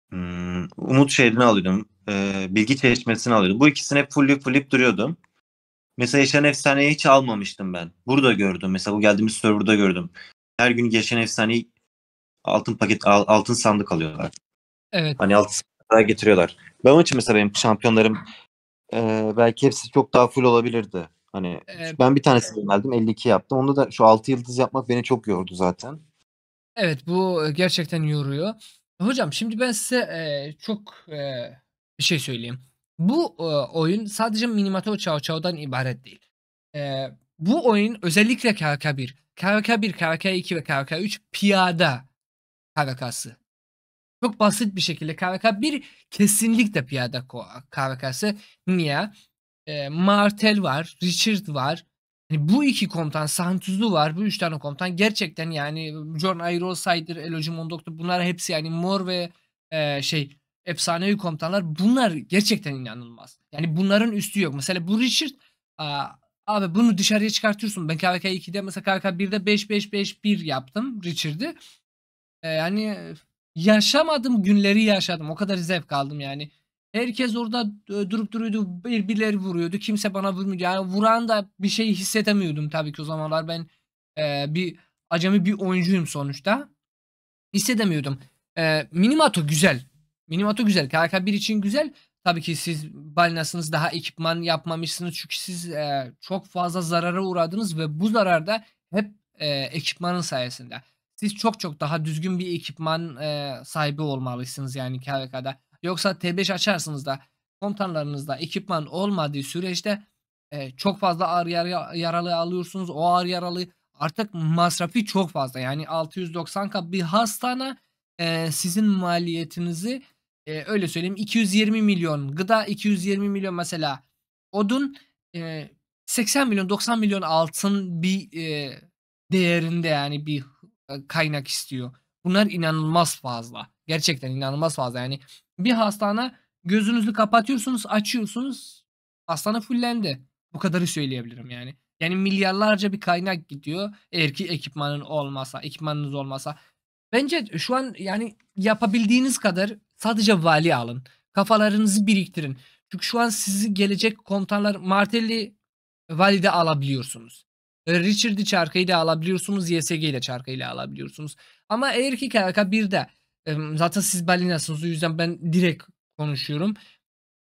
Hmm, Umut şehrini alıyordum. E, Bilgi Çeşmesi'ni alıyordum. Bu ikisini hep fullip fullip duruyordum. Mesela Yaşayan Efsane'yi hiç almamıştım ben. Burada gördüm. Mesela bu geldiğimiz serverda gördüm. Her gün Yaşayan Efsane'yi altın paket, altın sandık alıyorlar. Evet. Hani altın sandığa getiriyorlar. Ben onun için mesela benim şampiyonlarım e, belki hepsi çok daha full olabilirdi. Hani evet. ben bir tanesini yöneldim 52 yaptım. Onda da şu 6 yıldız yapmak beni çok yordu zaten. Evet bu e, gerçekten yoruyor. Hocam şimdi ben size eee, çok eee, bir şey söyleyeyim. Bu, eee, oyun sadece minimato Chow Chow'dan ibaret değil. Eee, bu oyun özellikle KK1, KK1, KK2 ve KK3 piyada KVK'sı. Çok basit bir şekilde KVK1 kesinlikle piyada ko KVK'sı. Niye? Eee, Martel var, Richard var, yani bu iki komutan Santuzlu var. Bu üç tane komutan gerçekten yani John Ayro, Saydır, Eloji Mondok'tu. Bunlar hepsi yani mor ve e, şey efsanevi komutanlar. Bunlar gerçekten inanılmaz. Yani bunların üstü yok. Mesela bu Richard a, abi bunu dışarıya çıkartıyorsun. Ben KVK 2'de mesela KVK 1'de 5-5-5-1 yaptım Richard'ı. E, yani yaşamadım günleri yaşadım. O kadar zevk aldım yani. Herkes orada e, durup duruyordu. Birbirleri vuruyordu. Kimse bana vurmuyordu. Yani vuran da bir şey hissetemiyordum tabii ki o zamanlar. Ben e, bir acemi bir oyuncuyum sonuçta. Hissedemiyordum. E, Minimato güzel. Minimato güzel. KK1 için güzel. Tabii ki siz balinasınız daha ekipman yapmamışsınız. Çünkü siz e, çok fazla zarara uğradınız ve bu zarar da hep e, ekipmanın sayesinde. Siz çok çok daha düzgün bir ekipman e, sahibi olmalısınız yani KVK'da. Yoksa T5 açarsınız da komutanlarınızda ekipman olmadığı süreçte e, çok fazla ağır yar yaralı alıyorsunuz. O ağır yaralı artık masrafı çok fazla. Yani 690k bir hastane e, sizin maliyetinizi e, öyle söyleyeyim 220 milyon gıda 220 milyon mesela odun e, 80 milyon 90 milyon altın bir e, değerinde yani bir e, kaynak istiyor. Bunlar inanılmaz fazla. Gerçekten inanılmaz fazla. Yani bir hastane gözünüzü kapatıyorsunuz, açıyorsunuz. Hastane fullendi. Bu kadarı söyleyebilirim yani. Yani milyarlarca bir kaynak gidiyor. Eğer ki ekipmanın olmasa, ekipmanınız olmasa. Bence şu an yani yapabildiğiniz kadar sadece vali alın. Kafalarınızı biriktirin. Çünkü şu an sizi gelecek komutanlar Martelli valide alabiliyorsunuz. Ee, Richard'i çarkıyla alabiliyorsunuz. YSG ile çarkıyla alabiliyorsunuz. Ama eğer ki bir de Zaten siz Berlin'desiniz. O yüzden ben direkt konuşuyorum.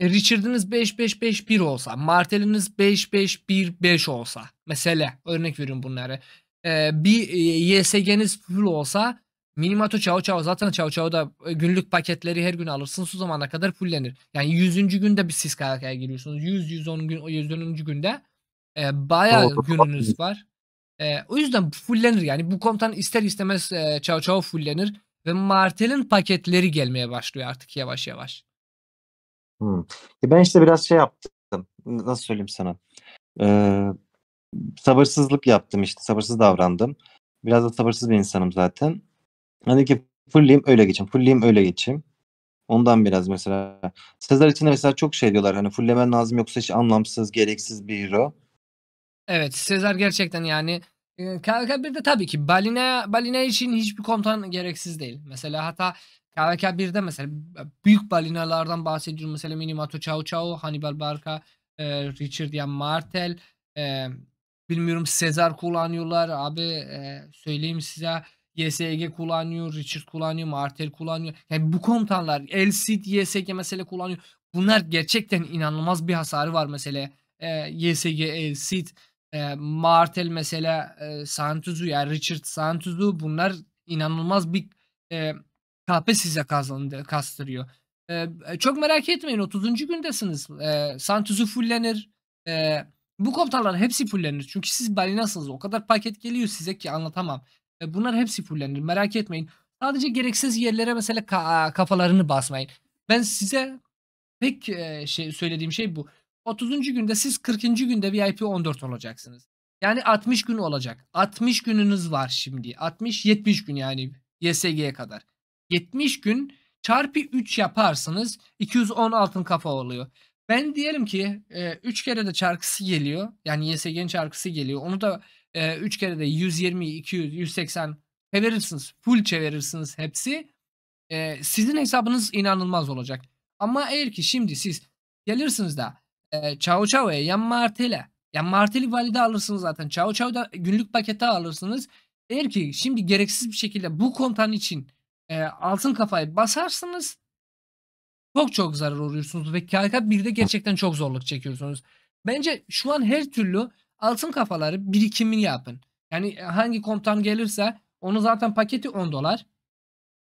E, Richard'ınız 5-5-5-1 olsa, Martel'iniz 5-5-1-5 olsa. Mesela örnek veriyorum bunları. E, bir e, YSG'niz full olsa Minimato Çao Çao zaten Çao Çao'da günlük paketleri her gün alırsınız o zamana kadar fullenir. Yani 100. günde bir siz kalkaya giriyorsunuz. 100 110 gün 110. günde e, bayağı oh, gününüz var. E, o yüzden fullenir yani bu komutan ister istemez e, Çao Çao fullenir ve Martel'in paketleri gelmeye başlıyor artık yavaş yavaş. Hmm. E, ben işte biraz şey yaptım. Nasıl söyleyeyim sana? Ee, sabırsızlık yaptım işte. Sabırsız davrandım. Biraz da sabırsız bir insanım zaten. Hani ki fullleyim öyle geçeyim. Fullleyim öyle geçeyim. Ondan biraz mesela. Sezar için de mesela çok şey diyorlar. Hani fulllemen lazım yoksa hiç anlamsız, gereksiz bir hero. Evet. Sezar gerçekten yani ee, KVK1'de e, tabii ki balina balina için hiçbir komutan gereksiz değil. Mesela hatta KVK1'de mesela büyük balinalardan bahsediyorum. Mesela Minamoto Chao Chao, Hannibal Barca, e, Richard Yan Martel, e, bilmiyorum Sezar kullanıyorlar. Abi e, söyleyeyim size YSG kullanıyor, Richard kullanıyor, Martel kullanıyor. Yani bu komutanlar LCD, YSG mesela kullanıyor. Bunlar gerçekten inanılmaz bir hasarı var mesela. E, YSG, LCD e, Martel mesela e, Santuzu yani Richard Santuzu bunlar inanılmaz bir e, kahpe size kazandı, kastırıyor. E, çok merak etmeyin 30. gündesiniz. E, Santuzu fullenir. E, bu komutanlar hepsi fullenir. Çünkü siz balinasınız. O kadar paket geliyor size ki anlatamam. E, bunlar hepsi fullenir. Merak etmeyin. Sadece gereksiz yerlere mesela ka- kafalarını basmayın. Ben size pek e, şey söylediğim şey bu. 30. günde siz 40. günde VIP 14 olacaksınız. Yani 60 gün olacak. 60 gününüz var şimdi. 60 70 gün yani YSG'ye kadar. 70 gün çarpı 3 yaparsınız 210 altın kafa oluyor. Ben diyelim ki 3 e, kere de çarkısı geliyor. Yani YSG'nin çarkısı geliyor. Onu da 3 e, kere de 120, 200, 180 çevirirsiniz. Full çevirirsiniz hepsi. E, sizin hesabınız inanılmaz olacak. Ama eğer ki şimdi siz gelirsiniz de e, Chao Chao'ya, Yan Martel'e. Yan Martel'i valide alırsınız zaten. Chao Chao'da günlük pakete alırsınız. Eğer ki şimdi gereksiz bir şekilde bu komutan için e, altın kafayı basarsınız çok çok zarar uğruyorsunuz ve KK 1'de gerçekten çok zorluk çekiyorsunuz. Bence şu an her türlü altın kafaları birikimini yapın. Yani hangi komutan gelirse onu zaten paketi 10 dolar.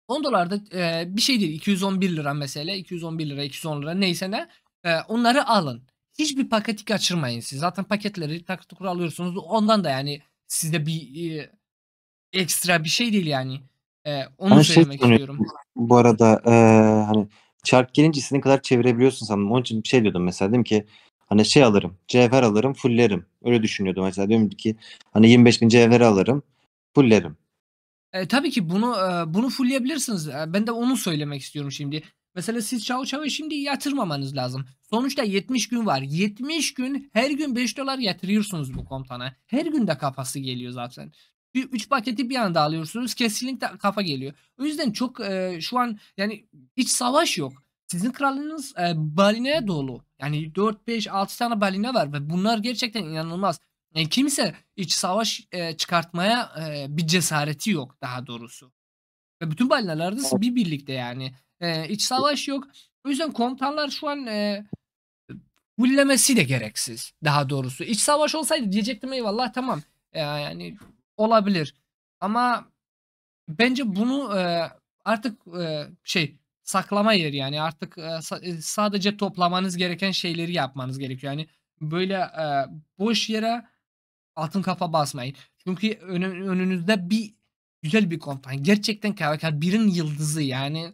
10 dolar da e, bir şey değil 211 lira mesela 211 lira 210 lira neyse ne e, onları alın hiçbir paketi kaçırmayın siz. Zaten paketleri takır tukur alıyorsunuz. Ondan da yani sizde bir e, ekstra bir şey değil yani. E, onu hani söylemek şey istiyorum. Bu arada e, hani çarp gelince istediğin kadar çevirebiliyorsun sandım. Onun için bir şey diyordum mesela. Dedim ki hani şey alırım. Cevher alırım. Fullerim. Öyle düşünüyordum mesela. Diyorum ki hani 25 bin cevher alırım. Fullerim. E, tabii ki bunu e, bunu fullleyebilirsiniz. E, ben de onu söylemek istiyorum şimdi. Mesela siz çavu çavu şimdi yatırmamanız lazım. Sonuçta 70 gün var. 70 gün her gün 5 dolar yatırıyorsunuz bu komutana. Her gün de kafası geliyor zaten. Bir 3 paketi bir anda alıyorsunuz. Kesinlikle kafa geliyor. O yüzden çok e, şu an yani hiç savaş yok. Sizin kralınız e, balina dolu. Yani 4 5 6 tane balina var ve bunlar gerçekten inanılmaz. Yani e, kimse iç savaş e, çıkartmaya e, bir cesareti yok daha doğrusu. Ve bütün balinalar bir birlikte yani. E, iç savaş yok. O yüzden komutanlar şu an e, hullemesi de gereksiz. Daha doğrusu. iç savaş olsaydı diyecektim eyvallah tamam. E, yani olabilir. Ama bence bunu e, artık e, şey saklama yeri yani artık e, sadece toplamanız gereken şeyleri yapmanız gerekiyor. Yani böyle e, boş yere altın kafa basmayın. Çünkü önünüzde bir güzel bir komutan. Gerçekten KVK birin yıldızı yani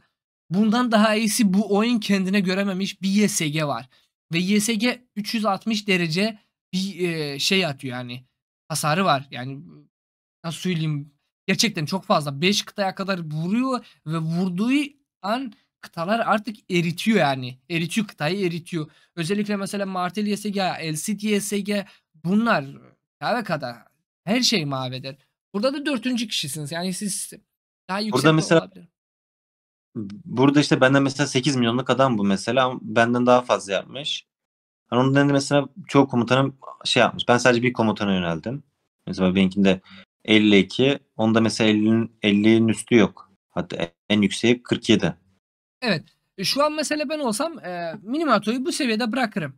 Bundan daha iyisi bu oyun kendine görememiş bir YSG var. Ve YSG 360 derece bir e, şey atıyor yani. Hasarı var. Yani nasıl söyleyeyim gerçekten çok fazla. 5 kıtaya kadar vuruyor ve vurduğu an kıtalar artık eritiyor yani. Eritiyor kıtayı eritiyor. Özellikle mesela Martel YSG, LCD YSG bunlar kahve kadar her şey mahveder. Burada da dördüncü kişisiniz. Yani siz daha yüksek Burada mesela olabilir burada işte benden mesela 8 milyonluk adam bu mesela benden daha fazla yapmış. hani onun nedeni mesela çoğu komutanım şey yapmış. Ben sadece bir komutana yöneldim. Mesela benimkinde 52. Onda mesela 50'nin 50'nin üstü yok. Hatta en yükseği 47. Evet. E, şu an mesela ben olsam e, Minamato'yu bu seviyede bırakırım.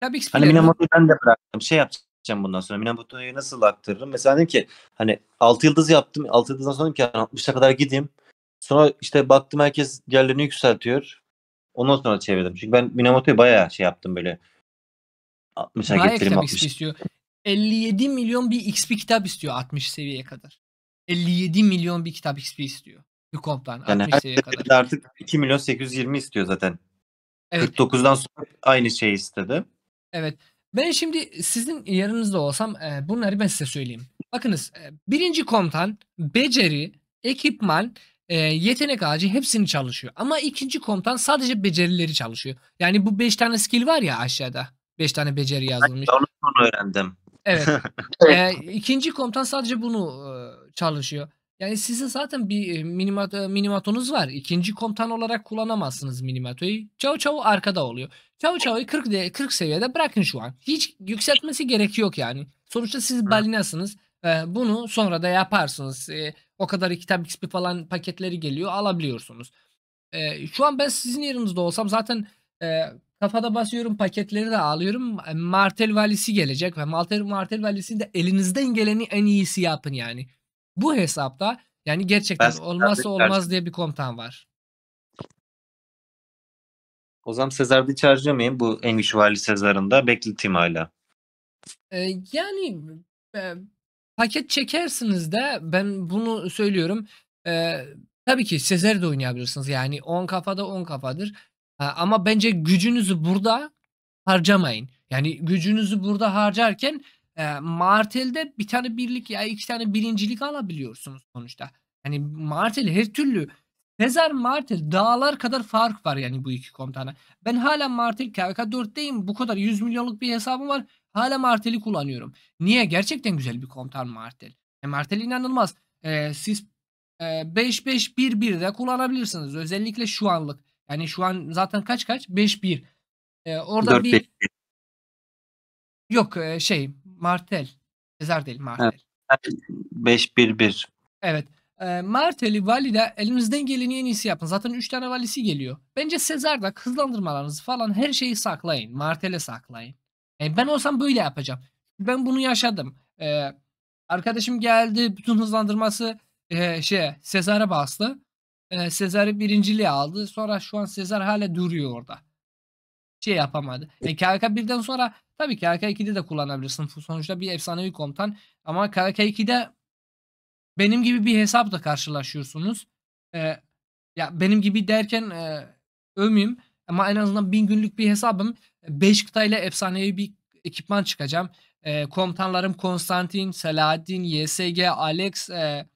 Tabii ki hani Minamato'yu ben de bırakırım Şey yapacağım bundan sonra. Minamato'yu nasıl aktarırım? Mesela dedim ki hani 6 yıldız yaptım. 6 yıldızdan sonra dedim ki 60'a kadar gideyim. Sonra işte baktım herkes yerlerini yükseltiyor. Ondan sonra çevirdim. Çünkü ben Minamoto'yu bayağı şey yaptım böyle. 60 Bayağı kitap 60. istiyor. 57 milyon bir XP kitap istiyor 60 seviyeye kadar. 57 milyon bir kitap XP istiyor. Yukomp'tan yani 60 seviyeye kadar. Artık 2 milyon 820 istiyor zaten. Evet. 49'dan sonra aynı şey istedi. Evet. Ben şimdi sizin yanınızda olsam e, bunları ben size söyleyeyim. Bakınız e, birinci komutan beceri, ekipman, e, yetenek ağacı hepsini çalışıyor. Ama ikinci komutan sadece becerileri çalışıyor. Yani bu 5 tane skill var ya aşağıda. 5 tane beceri yazılmış. Onu son öğrendim. Evet. <laughs> e, ikinci komutan sadece bunu e, çalışıyor. Yani sizin zaten bir e, minimat, e, minimatonuz var. İkinci komutan olarak kullanamazsınız minimatoyu. Çavu çavu arkada oluyor. Çavu çavu 40, de, 40 seviyede bırakın şu an. Hiç yükseltmesi gerek yok yani. Sonuçta siz balinasınız bunu sonra da yaparsınız. o kadar kitap XP falan paketleri geliyor alabiliyorsunuz. şu an ben sizin yerinizde olsam zaten kafada basıyorum paketleri de alıyorum. E, Martel valisi gelecek ve Martel, Martel valisi de elinizden geleni en iyisi yapın yani. Bu hesapta yani gerçekten ben, olmazsa olmaz diye bir komutan var. O zaman Sezar'da hiç harcamayayım bu en güçlü vali Sezar'ın da bekleteyim hala. Ee, yani e, paket çekersiniz de ben bunu söylüyorum. Ee, tabii ki Sezer de oynayabilirsiniz. Yani 10 kafada 10 kafadır. Ha, ama bence gücünüzü burada harcamayın. Yani gücünüzü burada harcarken e, Martel'de bir tane birlik ya iki tane birincilik alabiliyorsunuz sonuçta. Yani Martel her türlü Sezar Martel dağlar kadar fark var yani bu iki komutana. Ben hala Martel KK4'teyim. Bu kadar 100 milyonluk bir hesabım var. Hala Martel'i kullanıyorum. Niye? Gerçekten güzel bir komutan Martel. E, Martel inanılmaz. E, siz e, 5-5-1-1'de kullanabilirsiniz. Özellikle şu anlık. Yani şu an zaten kaç kaç? 5-1. E, orada 4, bir... 5. Yok e, şey Martel. Cezar değil Martel. 5-1-1. Evet. E, Martel'i Vali'de elinizden geleni en iyisi yapın. Zaten 3 tane valisi geliyor. Bence Sezar'da hızlandırmalarınızı falan her şeyi saklayın. Martel'e saklayın. Yani e, ben olsam böyle yapacağım. Ben bunu yaşadım. Ee, arkadaşım geldi bütün hızlandırması e, şey Sezar'a bastı. E, Sezar'ı birinciliği aldı. Sonra şu an Sezar hala duruyor orada. Şey yapamadı. E, KK 1'den sonra tabii KK 2'de de kullanabilirsin. Sonuçta bir efsanevi komutan. Ama KK 2'de benim gibi bir hesapla karşılaşıyorsunuz. E, ya benim gibi derken e, övmeyeyim. Ama en azından bin günlük bir hesabım. 5 kıtayla efsanevi bir ekipman çıkacağım. E, komutanlarım Konstantin, Selahaddin YSG, Alex, e,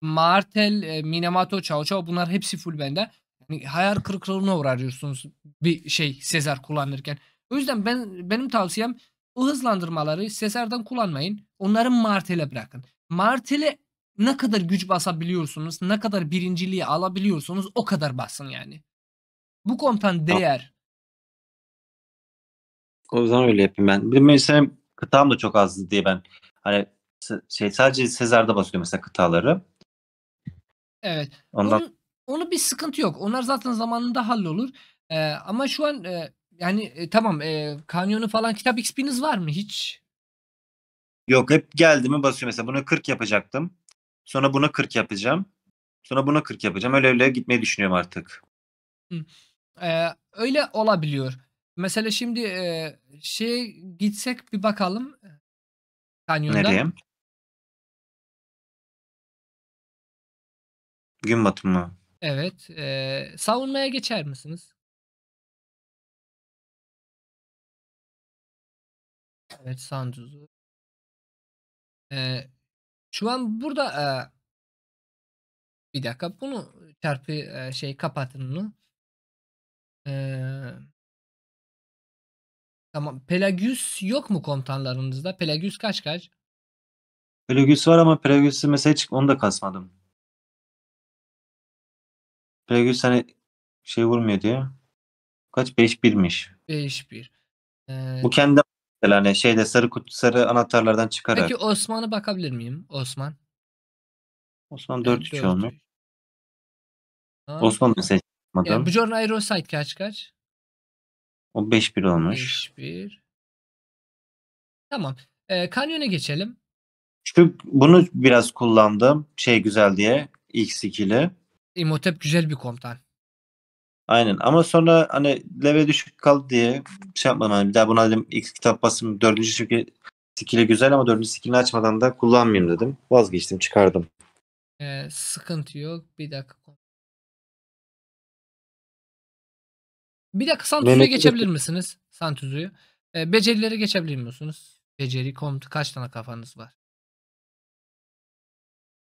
Martel, e, Minamato, Chao Chao bunlar hepsi full bende. Yani hayal kırıklığına uğrarıyorsunuz bir şey Sezar kullanırken. O yüzden ben benim tavsiyem o hızlandırmaları Sezar'dan kullanmayın. Onları Martel'e bırakın. Martel'e ne kadar güç basabiliyorsunuz, ne kadar birinciliği alabiliyorsunuz o kadar basın yani. Bu komutan değer. O zaman öyle yapayım ben. Bir mesela kıtam da çok azdı diye ben hani şey sadece Sezar'da basıyor mesela kıtaları. Evet. Ondan... Onu, onu bir sıkıntı yok. Onlar zaten zamanında hallolur. Ee, ama şu an e, yani e, tamam e, kanyonu falan kitap XP'niz var mı hiç? Yok hep geldi mi basıyor mesela. buna 40 yapacaktım. Sonra buna 40 yapacağım. Sonra buna 40 yapacağım. Öyle öyle gitmeyi düşünüyorum artık. Hı. Ee, öyle olabiliyor. Mesela şimdi e, şey gitsek bir bakalım kanyonda. Nereye? Gün batımı. Evet. e, savunmaya geçer misiniz? Evet Sancuzu. Ee, şu an burada e, bir dakika bunu çarpı e, şey kapatın bunu. Eee Tamam. Pelagius yok mu komutanlarınızda? Pelagius kaç kaç? Pelagius var ama Pelagüs'ü mesela hiç onu da kasmadım. Pelagius hani şey vurmuyor diye. Kaç? 5-1'miş. 5-1. Ee, Bu kendi mesela hani şeyde sarı kutu sarı anahtarlardan çıkarar. peki Osman'a bakabilir miyim? Osman. Osman 4-3 olmuş. Osman mesela yapmadım. Yani bu Jordan kaç kaç? O 5-1 olmuş. 5-1. Tamam. Ee, Canyon'a geçelim. Çünkü bunu biraz kullandım. Şey güzel diye. X2'li. Imhotep güzel bir komutan. Aynen ama sonra hani level düşük kaldı diye şey yapmadım. Hani bir daha buna dedim X kitap basım dördüncü çünkü skill'i güzel ama dördüncü skill'ini açmadan da kullanmayayım dedim. Vazgeçtim çıkardım. Ee, sıkıntı yok. Bir dakika Bir de Santuz'u geçebilir misiniz? Santuz'u. E, ee, becerileri geçebilir musunuz? Beceri komut kaç tane kafanız var?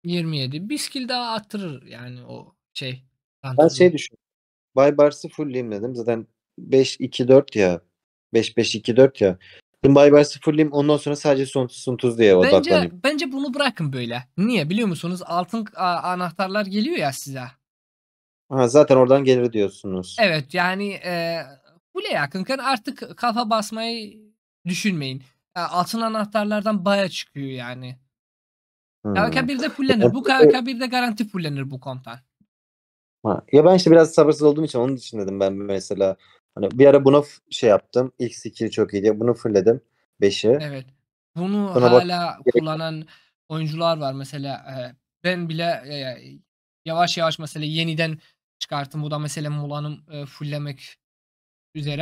27. Bir skill daha arttırır yani o şey. Santuzu'yu. Ben şey düşünüyorum. Bay Barsı fullleyeyim dedim. Zaten 5-2-4 ya. 5-5-2-4 ya. Şimdi Bay Barsı fullleyeyim ondan sonra sadece sonsuz sonsuz diye odaklanayım. Bence, bence bunu bırakın böyle. Niye biliyor musunuz? Altın anahtarlar geliyor ya size. Ha, zaten oradan gelir diyorsunuz. Evet yani e, bu ne ya artık kafa basmayı düşünmeyin. E, altın anahtarlardan baya çıkıyor yani. Hmm. KVK1'de fullenir. Bu KVK1'de garanti fullenir bu komutan. Ha. Ya ben işte biraz sabırsız olduğum için onu için ben mesela. Hani bir ara bunu şey yaptım. İlk skill'i çok iyiydi. bunu fırladım. 5'i. Evet. Bunu Sonra hala kullanan oyuncular var mesela. E, ben bile e, yavaş yavaş mesela yeniden çıkarttım. Bu da mesela Mulan'ım e, fulllemek üzere.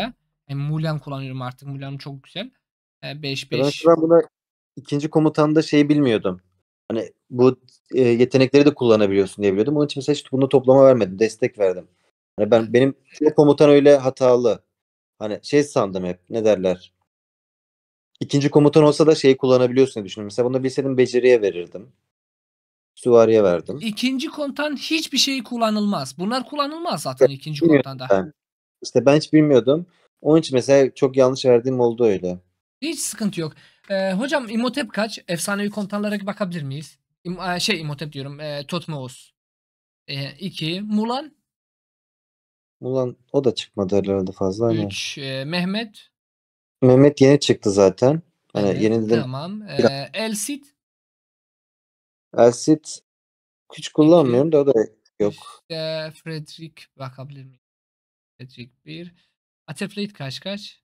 Yani e, Mulan kullanıyorum artık. Mulan çok güzel. 5-5. E, ben, ben buna ikinci komutanda şey bilmiyordum. Hani bu e, yetenekleri de kullanabiliyorsun diye biliyordum. Onun için mesela hiç bunu toplama vermedim. Destek verdim. Hani ben benim şu şey komutan öyle hatalı. Hani şey sandım hep. Ne derler? İkinci komutan olsa da şeyi kullanabiliyorsun diye düşündüm. Mesela bunu bilseydim beceriye verirdim süvariye verdim. İkinci kontan hiçbir şey kullanılmaz. Bunlar kullanılmaz zaten ikinci komutanda. Ben. İşte ben hiç bilmiyordum. Onun için mesela çok yanlış verdiğim oldu öyle. Hiç sıkıntı yok. Ee, hocam imotep kaç? Efsanevi kontanlara bakabilir miyiz? İm- e, şey imotep diyorum. E, Totmeos. 2. E, Mulan. Mulan o da çıkmadı herhalde fazla. 3. E, Mehmet. Mehmet yeni çıktı zaten. Hani evet, yeni dedim. Tamam. E, Elsit. Elsit hiç kullanmıyorum da o da yok. İşte Frederick bakabilir miyim? Frederick 1. Atefleet kaç kaç?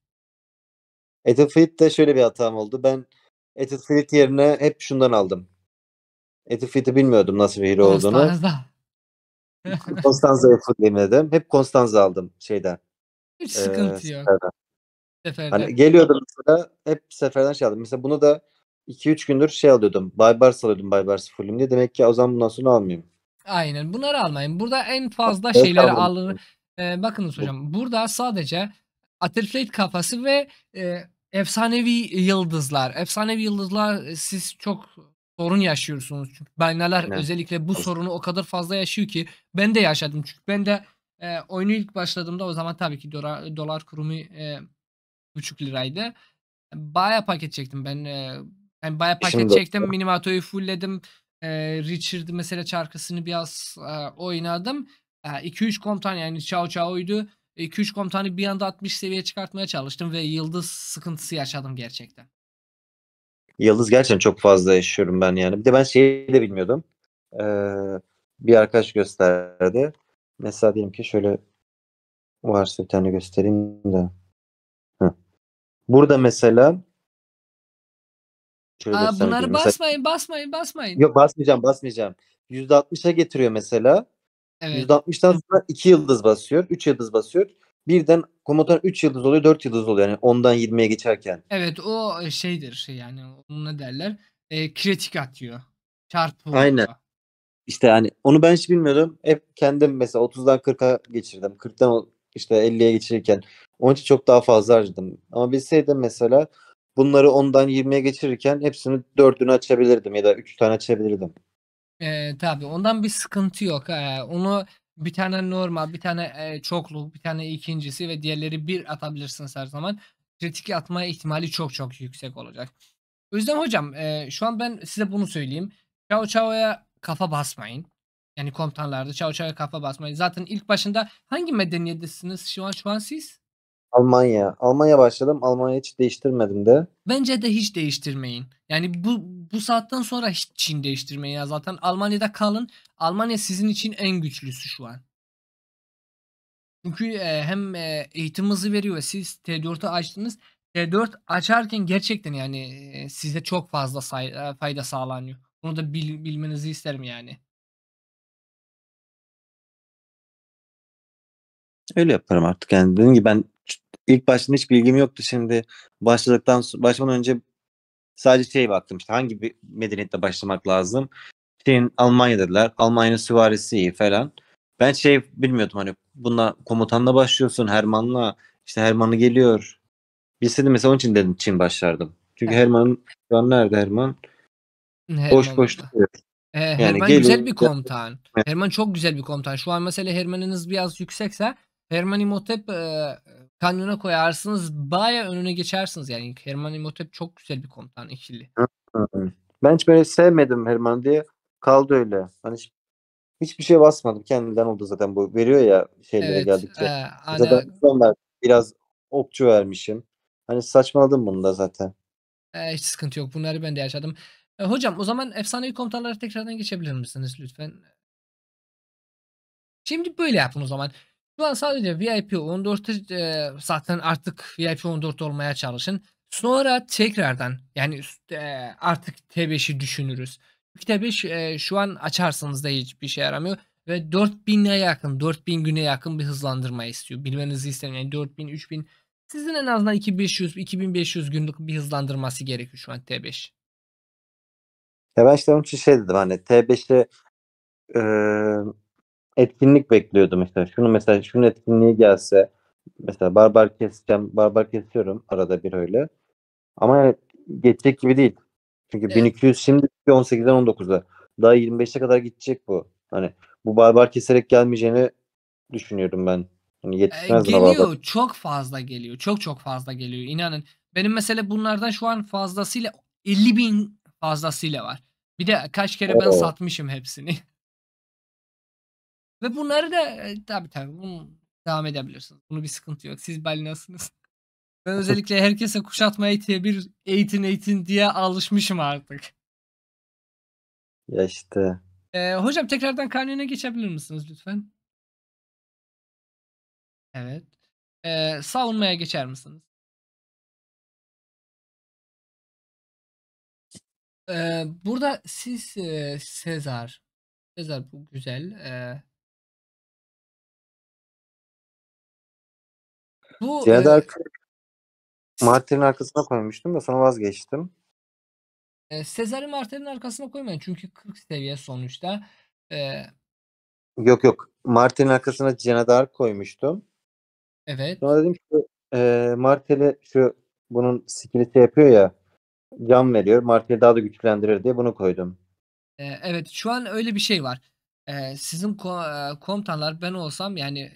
de şöyle bir hatam oldu. Ben Ethelfleet yerine hep şundan aldım. Ethelfleet'i bilmiyordum nasıl bir hero olduğunu. Konstanza. Konstanza'yı <laughs> full dedim. Hep Konstanza aldım şeyden. Hiç ee, sıkıntı yok. Seferden. Seferden. Hani geliyordu mesela hep seferden şey aldım. Mesela bunu da 2-3 gündür şey alıyordum. Baybars alıyordum Baybars fullüm diye. Demek ki o zaman bundan sonra almayayım? Aynen bunları almayın. Burada en fazla evet, şeyleri aldım. alır. Ee, bakınız hocam burada sadece Atlet kafası ve e, efsanevi yıldızlar. Efsanevi yıldızlar e, siz çok sorun yaşıyorsunuz. Çünkü Bernalar evet. özellikle bu sorunu o kadar fazla yaşıyor ki ben de yaşadım. Çünkü ben de e, oyunu ilk başladığımda o zaman tabii ki dolar, dolar kurumu e, buçuk liraydı. Baya paket çektim ben e, yani bayağı paket Şimdi... çektim. Minimato'yu fullledim. Ee, Richard mesela çarkısını biraz e, oynadım. 2-3 e, komutan yani Chao Chao'ydu. 2-3 e, komutanı bir anda 60 seviye çıkartmaya çalıştım ve yıldız sıkıntısı yaşadım gerçekten. Yıldız gerçekten çok fazla yaşıyorum ben yani. Bir de ben şeyi de bilmiyordum. Ee, bir arkadaş gösterdi. Mesela diyelim ki şöyle varsa bir tane göstereyim de. Heh. Burada mesela Şöyle Aa, bunları mesela, basmayın basmayın basmayın. Yok basmayacağım basmayacağım. %60'a getiriyor mesela. Evet. %60'dan sonra 2 yıldız basıyor. 3 yıldız basıyor. Birden komutan 3 yıldız oluyor 4 yıldız oluyor. Yani ondan 20'ye geçerken. Evet o e, şeydir şey yani ne derler. E, kritik atıyor. Çarpı. Aynen. İşte yani onu ben hiç bilmiyordum. Hep kendim mesela 30'dan 40'a geçirdim. 40'tan işte 50'ye geçirirken. Onun için çok daha fazla harcadım. Ama bilseydim mesela bunları ondan 20'ye geçirirken hepsini 4'ünü açabilirdim ya da 3 tane açabilirdim. Ee, tabii ondan bir sıkıntı yok. Ee, onu bir tane normal, bir tane e, çoklu, bir tane ikincisi ve diğerleri bir atabilirsiniz her zaman. Kritik atma ihtimali çok çok yüksek olacak. O yüzden hocam e, şu an ben size bunu söyleyeyim. Chao Chao'ya kafa basmayın. Yani komutanlarda Chao Chao'ya kafa basmayın. Zaten ilk başında hangi medeniyetesiniz şu an, şu an siz? Almanya. Almanya başladım. Almanya hiç değiştirmedim de. Bence de hiç değiştirmeyin. Yani bu bu saatten sonra hiç Çin değiştirmeyin ya. Zaten Almanya'da kalın. Almanya sizin için en güçlüsü şu an. Çünkü e, hem e, eğitim hızı veriyor. Siz T4'ü açtınız. T4 açarken gerçekten yani e, size çok fazla say- e, fayda sağlanıyor. Bunu da bil- bilmenizi isterim yani. Öyle yaparım artık. Yani dediğim gibi ben ilk başta hiç bilgim yoktu şimdi başladıktan başlamadan önce sadece şey baktım işte hangi bir medeniyetle başlamak lazım. Şeyin Almanya dediler. Almanya'nın süvarisi iyi falan. Ben şey bilmiyordum hani bununla komutanla başlıyorsun Herman'la işte Herman'ı geliyor. Bilseydim mesela onun için dedim Çin başlardım. Çünkü evet. Herman'ın şu an nerede Herman? Herman boş boş duruyor. Ee, yani Herman geliyor. güzel bir komutan. Evet. Herman çok güzel bir komutan. Şu an mesela Herman'ınız biraz yüksekse Herman İmhotep e, kanyona koyarsınız. Baya önüne geçersiniz yani. Herman Imhotep çok güzel bir komutan ikili. Ben hiç böyle sevmedim Herman diye. Kaldı öyle. Hani hiç, hiçbir şey basmadım. Kendinden oldu zaten bu. Veriyor ya şeylere evet, geldikçe. E, hani... Zaten onlar biraz okçu vermişim. Hani saçmaladım bunu da zaten. E, hiç sıkıntı yok. Bunları ben de yaşadım. E, hocam o zaman efsanevi komutanlara tekrardan geçebilir misiniz lütfen? Şimdi böyle yapın o zaman. Şu an sadece VIP 14 e, zaten artık VIP 14 olmaya çalışın. Sonra tekrardan yani e, artık T5'i düşünürüz. T5 e, şu an açarsanız da hiçbir şey yaramıyor. Ve 4000'e yakın 4000 güne yakın bir hızlandırma istiyor. Bilmenizi istemiyorum. Yani 4000 3000 sizin en azından 2500 2500 günlük bir hızlandırması gerekiyor şu an T5. Ya ben işte onun için şey dedim hani T5'te etkinlik bekliyordum işte. Şunu mesela şunun etkinliği gelse mesela barbar keseceğim, barbar kesiyorum arada bir öyle. Ama geçecek gibi değil. Çünkü evet. 1200 şimdi 18'den 19'a. Daha 25'e kadar gidecek bu. Hani bu barbar keserek gelmeyeceğini düşünüyorum ben. Hani e, yetişmez ee, geliyor. Barbar. Çok fazla geliyor. Çok çok fazla geliyor. İnanın. Benim mesele bunlardan şu an fazlasıyla 50 bin fazlasıyla var. Bir de kaç kere Oo. ben satmışım hepsini. <laughs> Ve bunları da e, tabii tabii bunu devam edebilirsiniz. Bunu bir sıkıntı yok. Siz balinasınız. Ben <laughs> özellikle herkese kuşatma eğitiye bir eğitin eğitin diye alışmışım artık. Ya işte. Ee, hocam tekrardan Kanun'a geçebilir misiniz lütfen? Evet. Ee, savunmaya geçer misiniz? Ee, burada siz e, Sezar. Sezar bu güzel. Ee, Bu Diyadar e, Martin'in arkasına koymuştum da sonra vazgeçtim. E, Sezar'ı Martin'in arkasına koymayın çünkü 40 seviye sonuçta. E, yok yok. Martin'in arkasına Cenadar koymuştum. Evet. Sonra dedim ki e, Martel'e şu bunun skill'i yapıyor ya can veriyor. Martel'i daha da güçlendirir diye bunu koydum. E, evet şu an öyle bir şey var. E, sizin ko- komutanlar ben olsam yani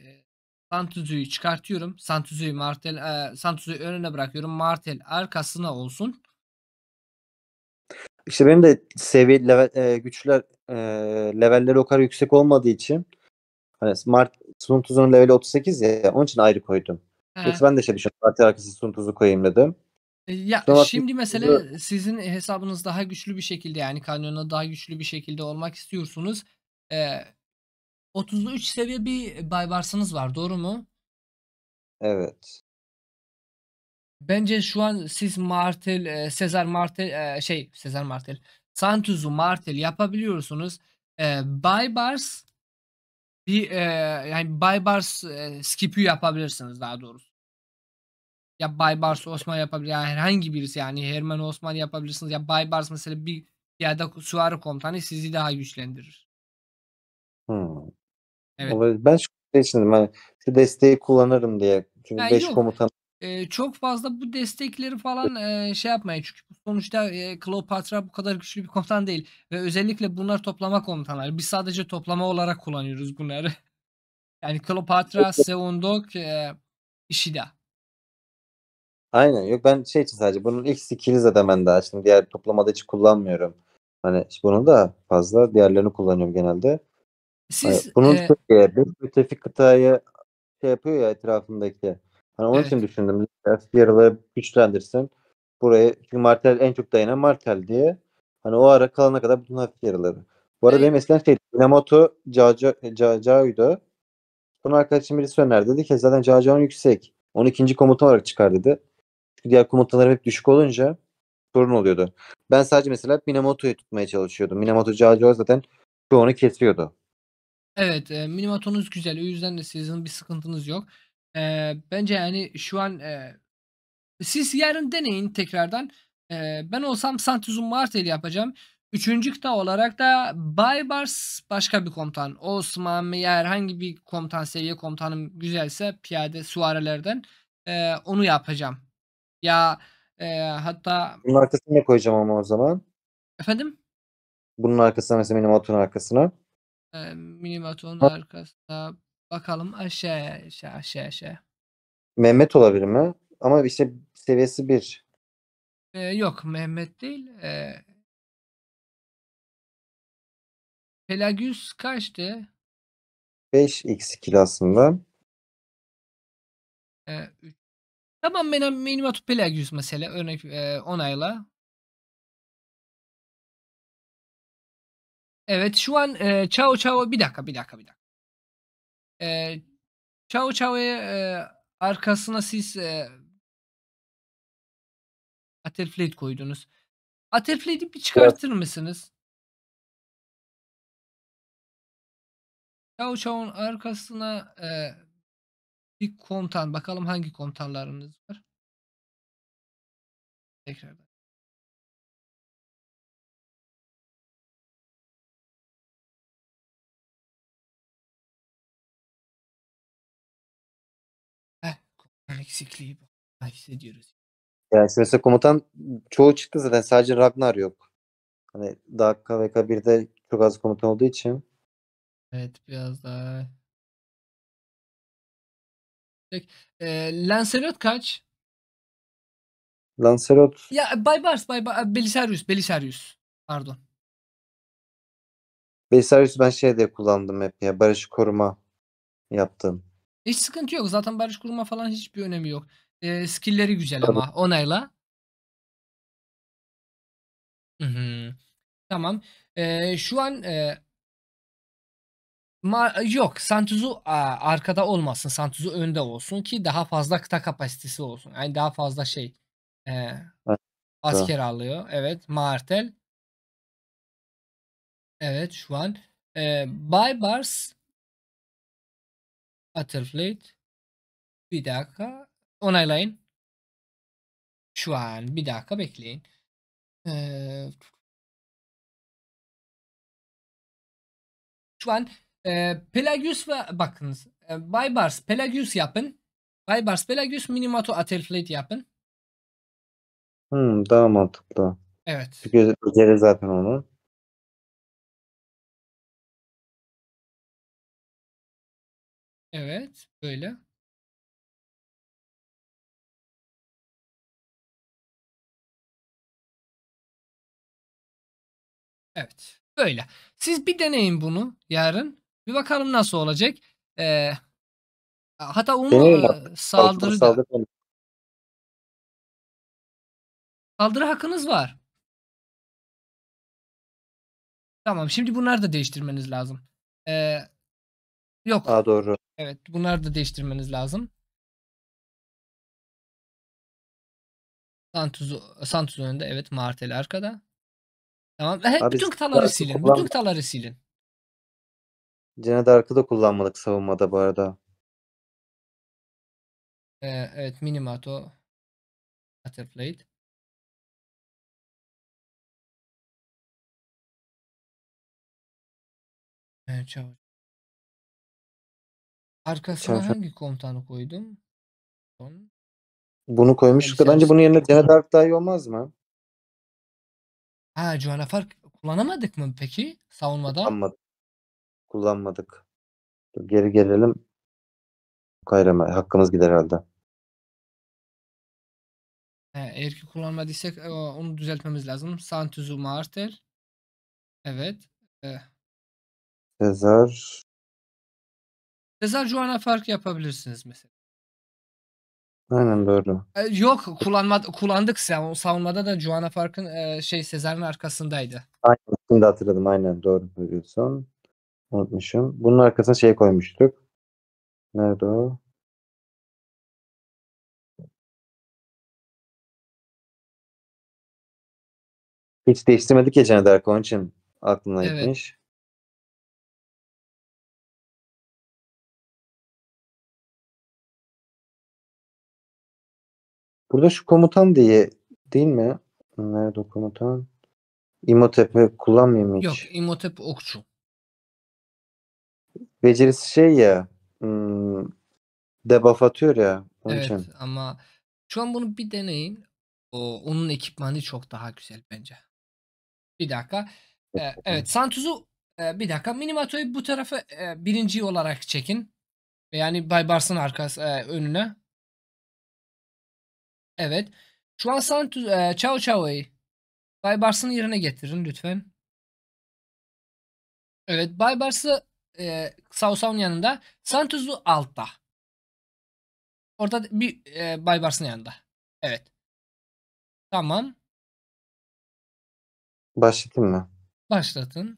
Santuzu'yu çıkartıyorum. Santuzu'yu Martel e, Santuzu'yu önüne bırakıyorum. Martel arkasına olsun. İşte benim de seviye level, e, güçler e, levelleri o kadar yüksek olmadığı için hani Mart Suntuzu'nun leveli 38 ya onun için ayrı koydum. He. Yoksa ben de şey düşündüm. Martel arkası Suntuzu koyayım dedim. E, ya Sonra şimdi mesela sizin hesabınız daha güçlü bir şekilde yani kanyona daha güçlü bir şekilde olmak istiyorsunuz. Ee, 33 seviye bir Baybars'ınız var doğru mu? Evet. Bence şu an siz Martel, e, Sezar Martel, e, şey Sezar Martel, Santuz'u Martel yapabiliyorsunuz. E, Baybars bir e, yani Baybars e, skip'i yapabilirsiniz daha doğrusu. Ya Baybars Osman yapabilir yani herhangi birisi yani Herman Osman yapabilirsiniz. Ya Baybars mesela bir ya da süvari komutanı sizi daha güçlendirir. Hmm. Evet. Ben şu içindim şey hani şu desteği kullanırım diye. Çünkü yani 5 komutan e, çok fazla bu destekleri falan e, şey yapmayın. Çünkü sonuçta e, Kleopatra bu kadar güçlü bir komutan değil. Ve özellikle bunlar toplama komutanlar. Biz sadece toplama olarak kullanıyoruz bunları. <laughs> Yani Kleopatra, Seundok, e, Ishida. Aynen. Yok ben şey için sadece bunun ilk skill'i zaten ben daha açtım. Diğer toplamada hiç kullanmıyorum. Hani bunu da fazla diğerlerini kullanıyorum genelde. Siz bunun e... Türkiye, bir müttefik kıtaya şey yapıyor ya etrafındaki. Hani onun evet. için düşündüm. Yaraları güçlendirsin. Buraya çünkü Martel en çok dayanan Martel diye. Hani o ara kalana kadar bütün hafif yaraları. Bu arada evet. benim eskiden şey Minamoto Cacao'ydu. Sonra arkadaşım birisi önerdi. Dedi ki zaten Cacao'nun yüksek. 12. komutan olarak çıkar dedi. Çünkü diğer komutanlar hep düşük olunca sorun oluyordu. Ben sadece mesela Minamoto'yu tutmaya çalışıyordum. Minamoto Cacao zaten çoğunu kesiyordu. Evet, eee, minimatonuz güzel. O yüzden de sizin bir sıkıntınız yok. Eee, bence, yani, şu an, eee, siz yarın deneyin tekrardan. Eee, ben olsam santuzum Martel yapacağım. Üçüncü kıta olarak da Baybars başka bir komutan. Osman veya herhangi bir komutan, seviye komutanım güzelse piyade süvarilerden, eee, onu yapacağım. Ya, eee, hatta Bunun arkasına ne koyacağım ama o zaman? Efendim? Bunun arkasına mesela benim arkasına. Ee, Minimaton'un arkasına bakalım aşağıya aşağı aşağı aşağı. Mehmet olabilir mi? Ama işte seviyesi bir. Ee, yok Mehmet değil. Ee, Pelagius kaçtı? 5x kilasında. Ee, tamam benim Minimaton Pelagius mesela örnek e, onayla. Evet şu an e, Chao Chao bir dakika bir dakika bir dakika. E, Chao Chao'ya e, arkasına siz e, Atterfleet koydunuz. Atterfleet'i bir çıkartır evet. mısınız? Chao Chao'nun arkasına e, bir komutan bakalım hangi komutanlarınız var. Tekrardan. eksikliği hissediyoruz. Yani şimdi mesela komutan çoğu çıktı zaten sadece Ragnar yok. Hani daha KVK 1'de çok az komutan olduğu için. Evet biraz daha. Peki, e, Lancelot kaç? Lancelot. Ya Baybars, Baybars, e, Belisarius, Belisarius. Pardon. Belisarius ben şeyde kullandım hep ya barış koruma yaptım. Hiç sıkıntı yok. Zaten barış kurma falan hiçbir önemi yok. E, skill'leri güzel Tamam. ama onayla. Hı hı. Tamam. E, şu an e, Ma yok, Santuzu arkada olmasın. Santuzu önde olsun ki daha fazla kıta kapasitesi olsun. Yani daha fazla şey e, asker alıyor. Evet, Martel. Evet, şu an e, Baybars Butterfleet. Bir dakika. Onaylayın. Şu an bir dakika bekleyin. Ee, şu an e, Pelagius ve bakınız. E, Baybars Pelagius yapın. Baybars Pelagius Minimato Atelfleet yapın. Hmm, daha mantıklı. Evet. Çünkü beceri zaten onu. Evet. Böyle. Evet. Böyle. Siz bir deneyin bunu yarın. Bir bakalım nasıl olacak. Ee, hatta onun e, saldırı saldırı, saldırı hakkınız var. Tamam. Şimdi bunları da değiştirmeniz lazım. Ee, yok. Aa, doğru. Evet bunları da değiştirmeniz lazım. Santuz Santuzu önünde evet Martel arkada. Tamam. Abi, bütün kıtaları silin. Kullan... Bütün kıtaları silin. Cenede arkada kullanmadık savunmada bu arada. Ee, evet Minimato Butterblade. Evet, çavuş. Arkasına Çarşaf. hangi komutanı koydum? Son. Bunu koymuştuk. Bence hani Bence bunun yerine Dene <laughs> Dark daha iyi olmaz mı? Ha Joanna Fark kullanamadık mı peki savunmada? Kullanmadık. Kullanmadık. Dur, Geri gelelim. Kayrama. Hakkımız gider herhalde. He, eğer ki kullanmadıysak e, onu düzeltmemiz lazım. Santuzu Martel. Evet. E, Sezar. Mesela Joana fark yapabilirsiniz mesela. Aynen doğru. E, yok kullanma, kullandık savunmada da Joana Fark'ın e, şey Sezar'ın arkasındaydı. Aynen şimdi hatırladım aynen doğru söylüyorsun. Unutmuşum. Bunun arkasına şey koymuştuk. Nerede o? Hiç değiştirmedik ya Caner Darko için aklına Evet. gitmiş. Burada şu komutan diye değil mi? Nerede komutan? İmotep'i kullanmayayım hiç. Yok İmotep okçu. Becerisi şey ya hmm, debuff atıyor ya. Onun evet için. ama şu an bunu bir deneyin. O, onun ekipmanı çok daha güzel bence. Bir dakika. Ee, evet Santuz'u e, bir dakika Minimato'yu bu tarafa e, birinci olarak çekin. Yani Baybars'ın Bars'ın arkası e, önüne. Evet. Şu an Santos, e, Chao Chao'yu Baybars'ın yerine getirin lütfen. Evet Baybars'ı e, Sausaun yanında. Santos'u altta. Orada bir e, Baybars'ın yanında. Evet. Tamam. Başlatın mı? Başlatın.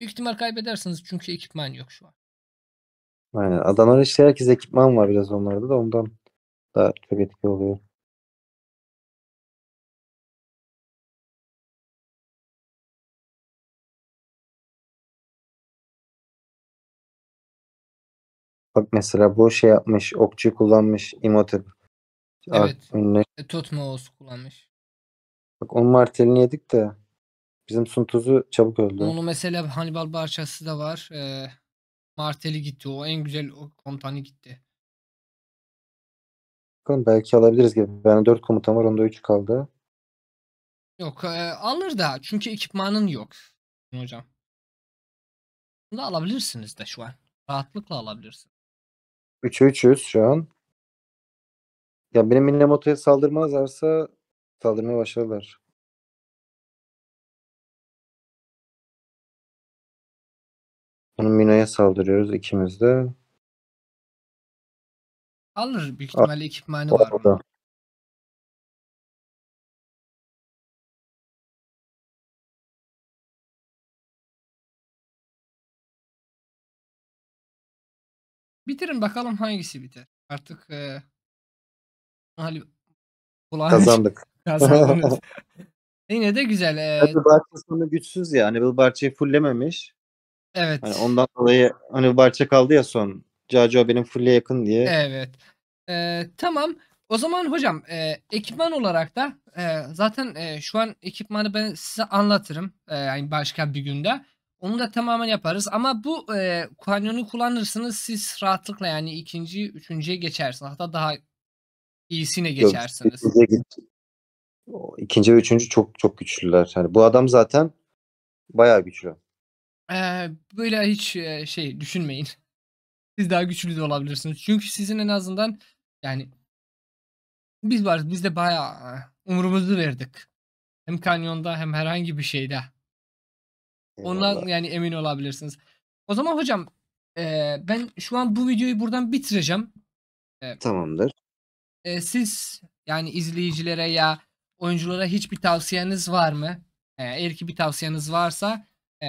Büyük ihtimal kaybedersiniz çünkü ekipman yok şu an. Aynen. Adamların işte herkes ekipman var biraz onlarda da ondan daha çok etki oluyor. Bak mesela bu şey yapmış. Okçu kullanmış. Imhotep. Evet. Ünlü. E, Tutmoğuz kullanmış. Bak onun martelini yedik de bizim Suntuz'u çabuk öldü. Onu mesela Hannibal Barçası da var. Ee, marteli gitti. O en güzel o komutanı gitti. Bakalım belki alabiliriz gibi. Ben yani 4 komutan var. Onda 3 kaldı. Yok. E, alır da. Çünkü ekipmanın yok. Hocam. Bunu da alabilirsiniz de şu an. Rahatlıkla alabilirsin. 3'e 3'üz şu an. Ya benim Minamoto'ya saldırmazlarsa saldırmaya başarılar. Onun Mina'ya saldırıyoruz ikimiz de. Alır büyük ihtimalle ah, ekipmanı var. Orada. Bitirin bakalım hangisi biter. Artık e, Ali kulağını Kazandık. <laughs> <laughs> Yine de güzel. E, Fenerbahçe hani sonu güçsüz ya. Hani Barça'yı fullememiş. Hani evet. Hani ondan dolayı hani Barça kaldı ya son. Cacio benim fulle yakın diye. Evet. E, tamam. O zaman hocam e, ekipman olarak da e, zaten e, şu an ekipmanı ben size anlatırım. E, yani başka bir günde. Onu da tamamen yaparız ama bu e, kanyonu kullanırsınız siz rahatlıkla yani ikinci, üçüncüye geçersiniz. Hatta daha iyisine geçersiniz. Yok, ikinci, ve üçüncü çok çok güçlüler. Yani bu adam zaten bayağı güçlü. Ee, böyle hiç e, şey düşünmeyin. Siz daha güçlü de olabilirsiniz. Çünkü sizin en azından yani biz varız. Biz de bayağı e, umurumuzu verdik. Hem kanyonda hem herhangi bir şeyde. Eyvallah. Ondan yani emin olabilirsiniz. O zaman hocam e, ben şu an bu videoyu buradan bitireceğim. E, Tamamdır. e, siz yani izleyicilere ya oyunculara hiçbir tavsiyeniz var mı? E, eğer ki bir tavsiyeniz varsa e,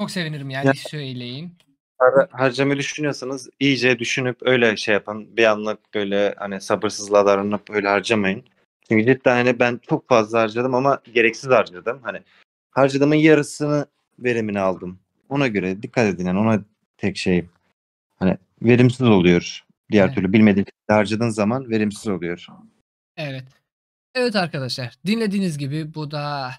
çok sevinirim yani Ya- söyleyin. Para harcamayı düşünüyorsanız iyice düşünüp öyle şey yapın. Bir anlık böyle hani sabırsızlığa davranıp öyle harcamayın. Çünkü cidden hani ben çok fazla harcadım ama gereksiz harcadım. Hani harcadığımın yarısını verimini aldım. Ona göre dikkat edin yani ona tek şey hani verimsiz oluyor. Diğer evet. türlü bilmediğin harcadığın zaman verimsiz oluyor. Evet. Evet arkadaşlar dinlediğiniz gibi bu da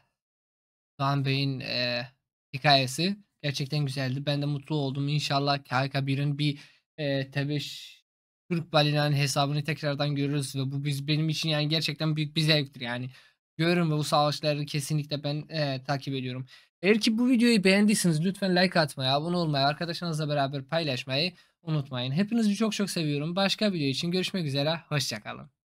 Doğan Bey'in e, hikayesi gerçekten güzeldi. Ben de mutlu oldum. İnşallah KK1'in bir e, tebeş Türk balinanın hesabını tekrardan görürüz ve bu biz benim için yani gerçekten büyük bir zevktir yani. Görün ve bu savaşları kesinlikle ben e, takip ediyorum. Eğer ki bu videoyu beğendiyseniz lütfen like atmayı, abone olmayı, arkadaşlarınızla beraber paylaşmayı unutmayın. Hepinizi çok çok seviyorum. Başka video için görüşmek üzere. Hoşçakalın.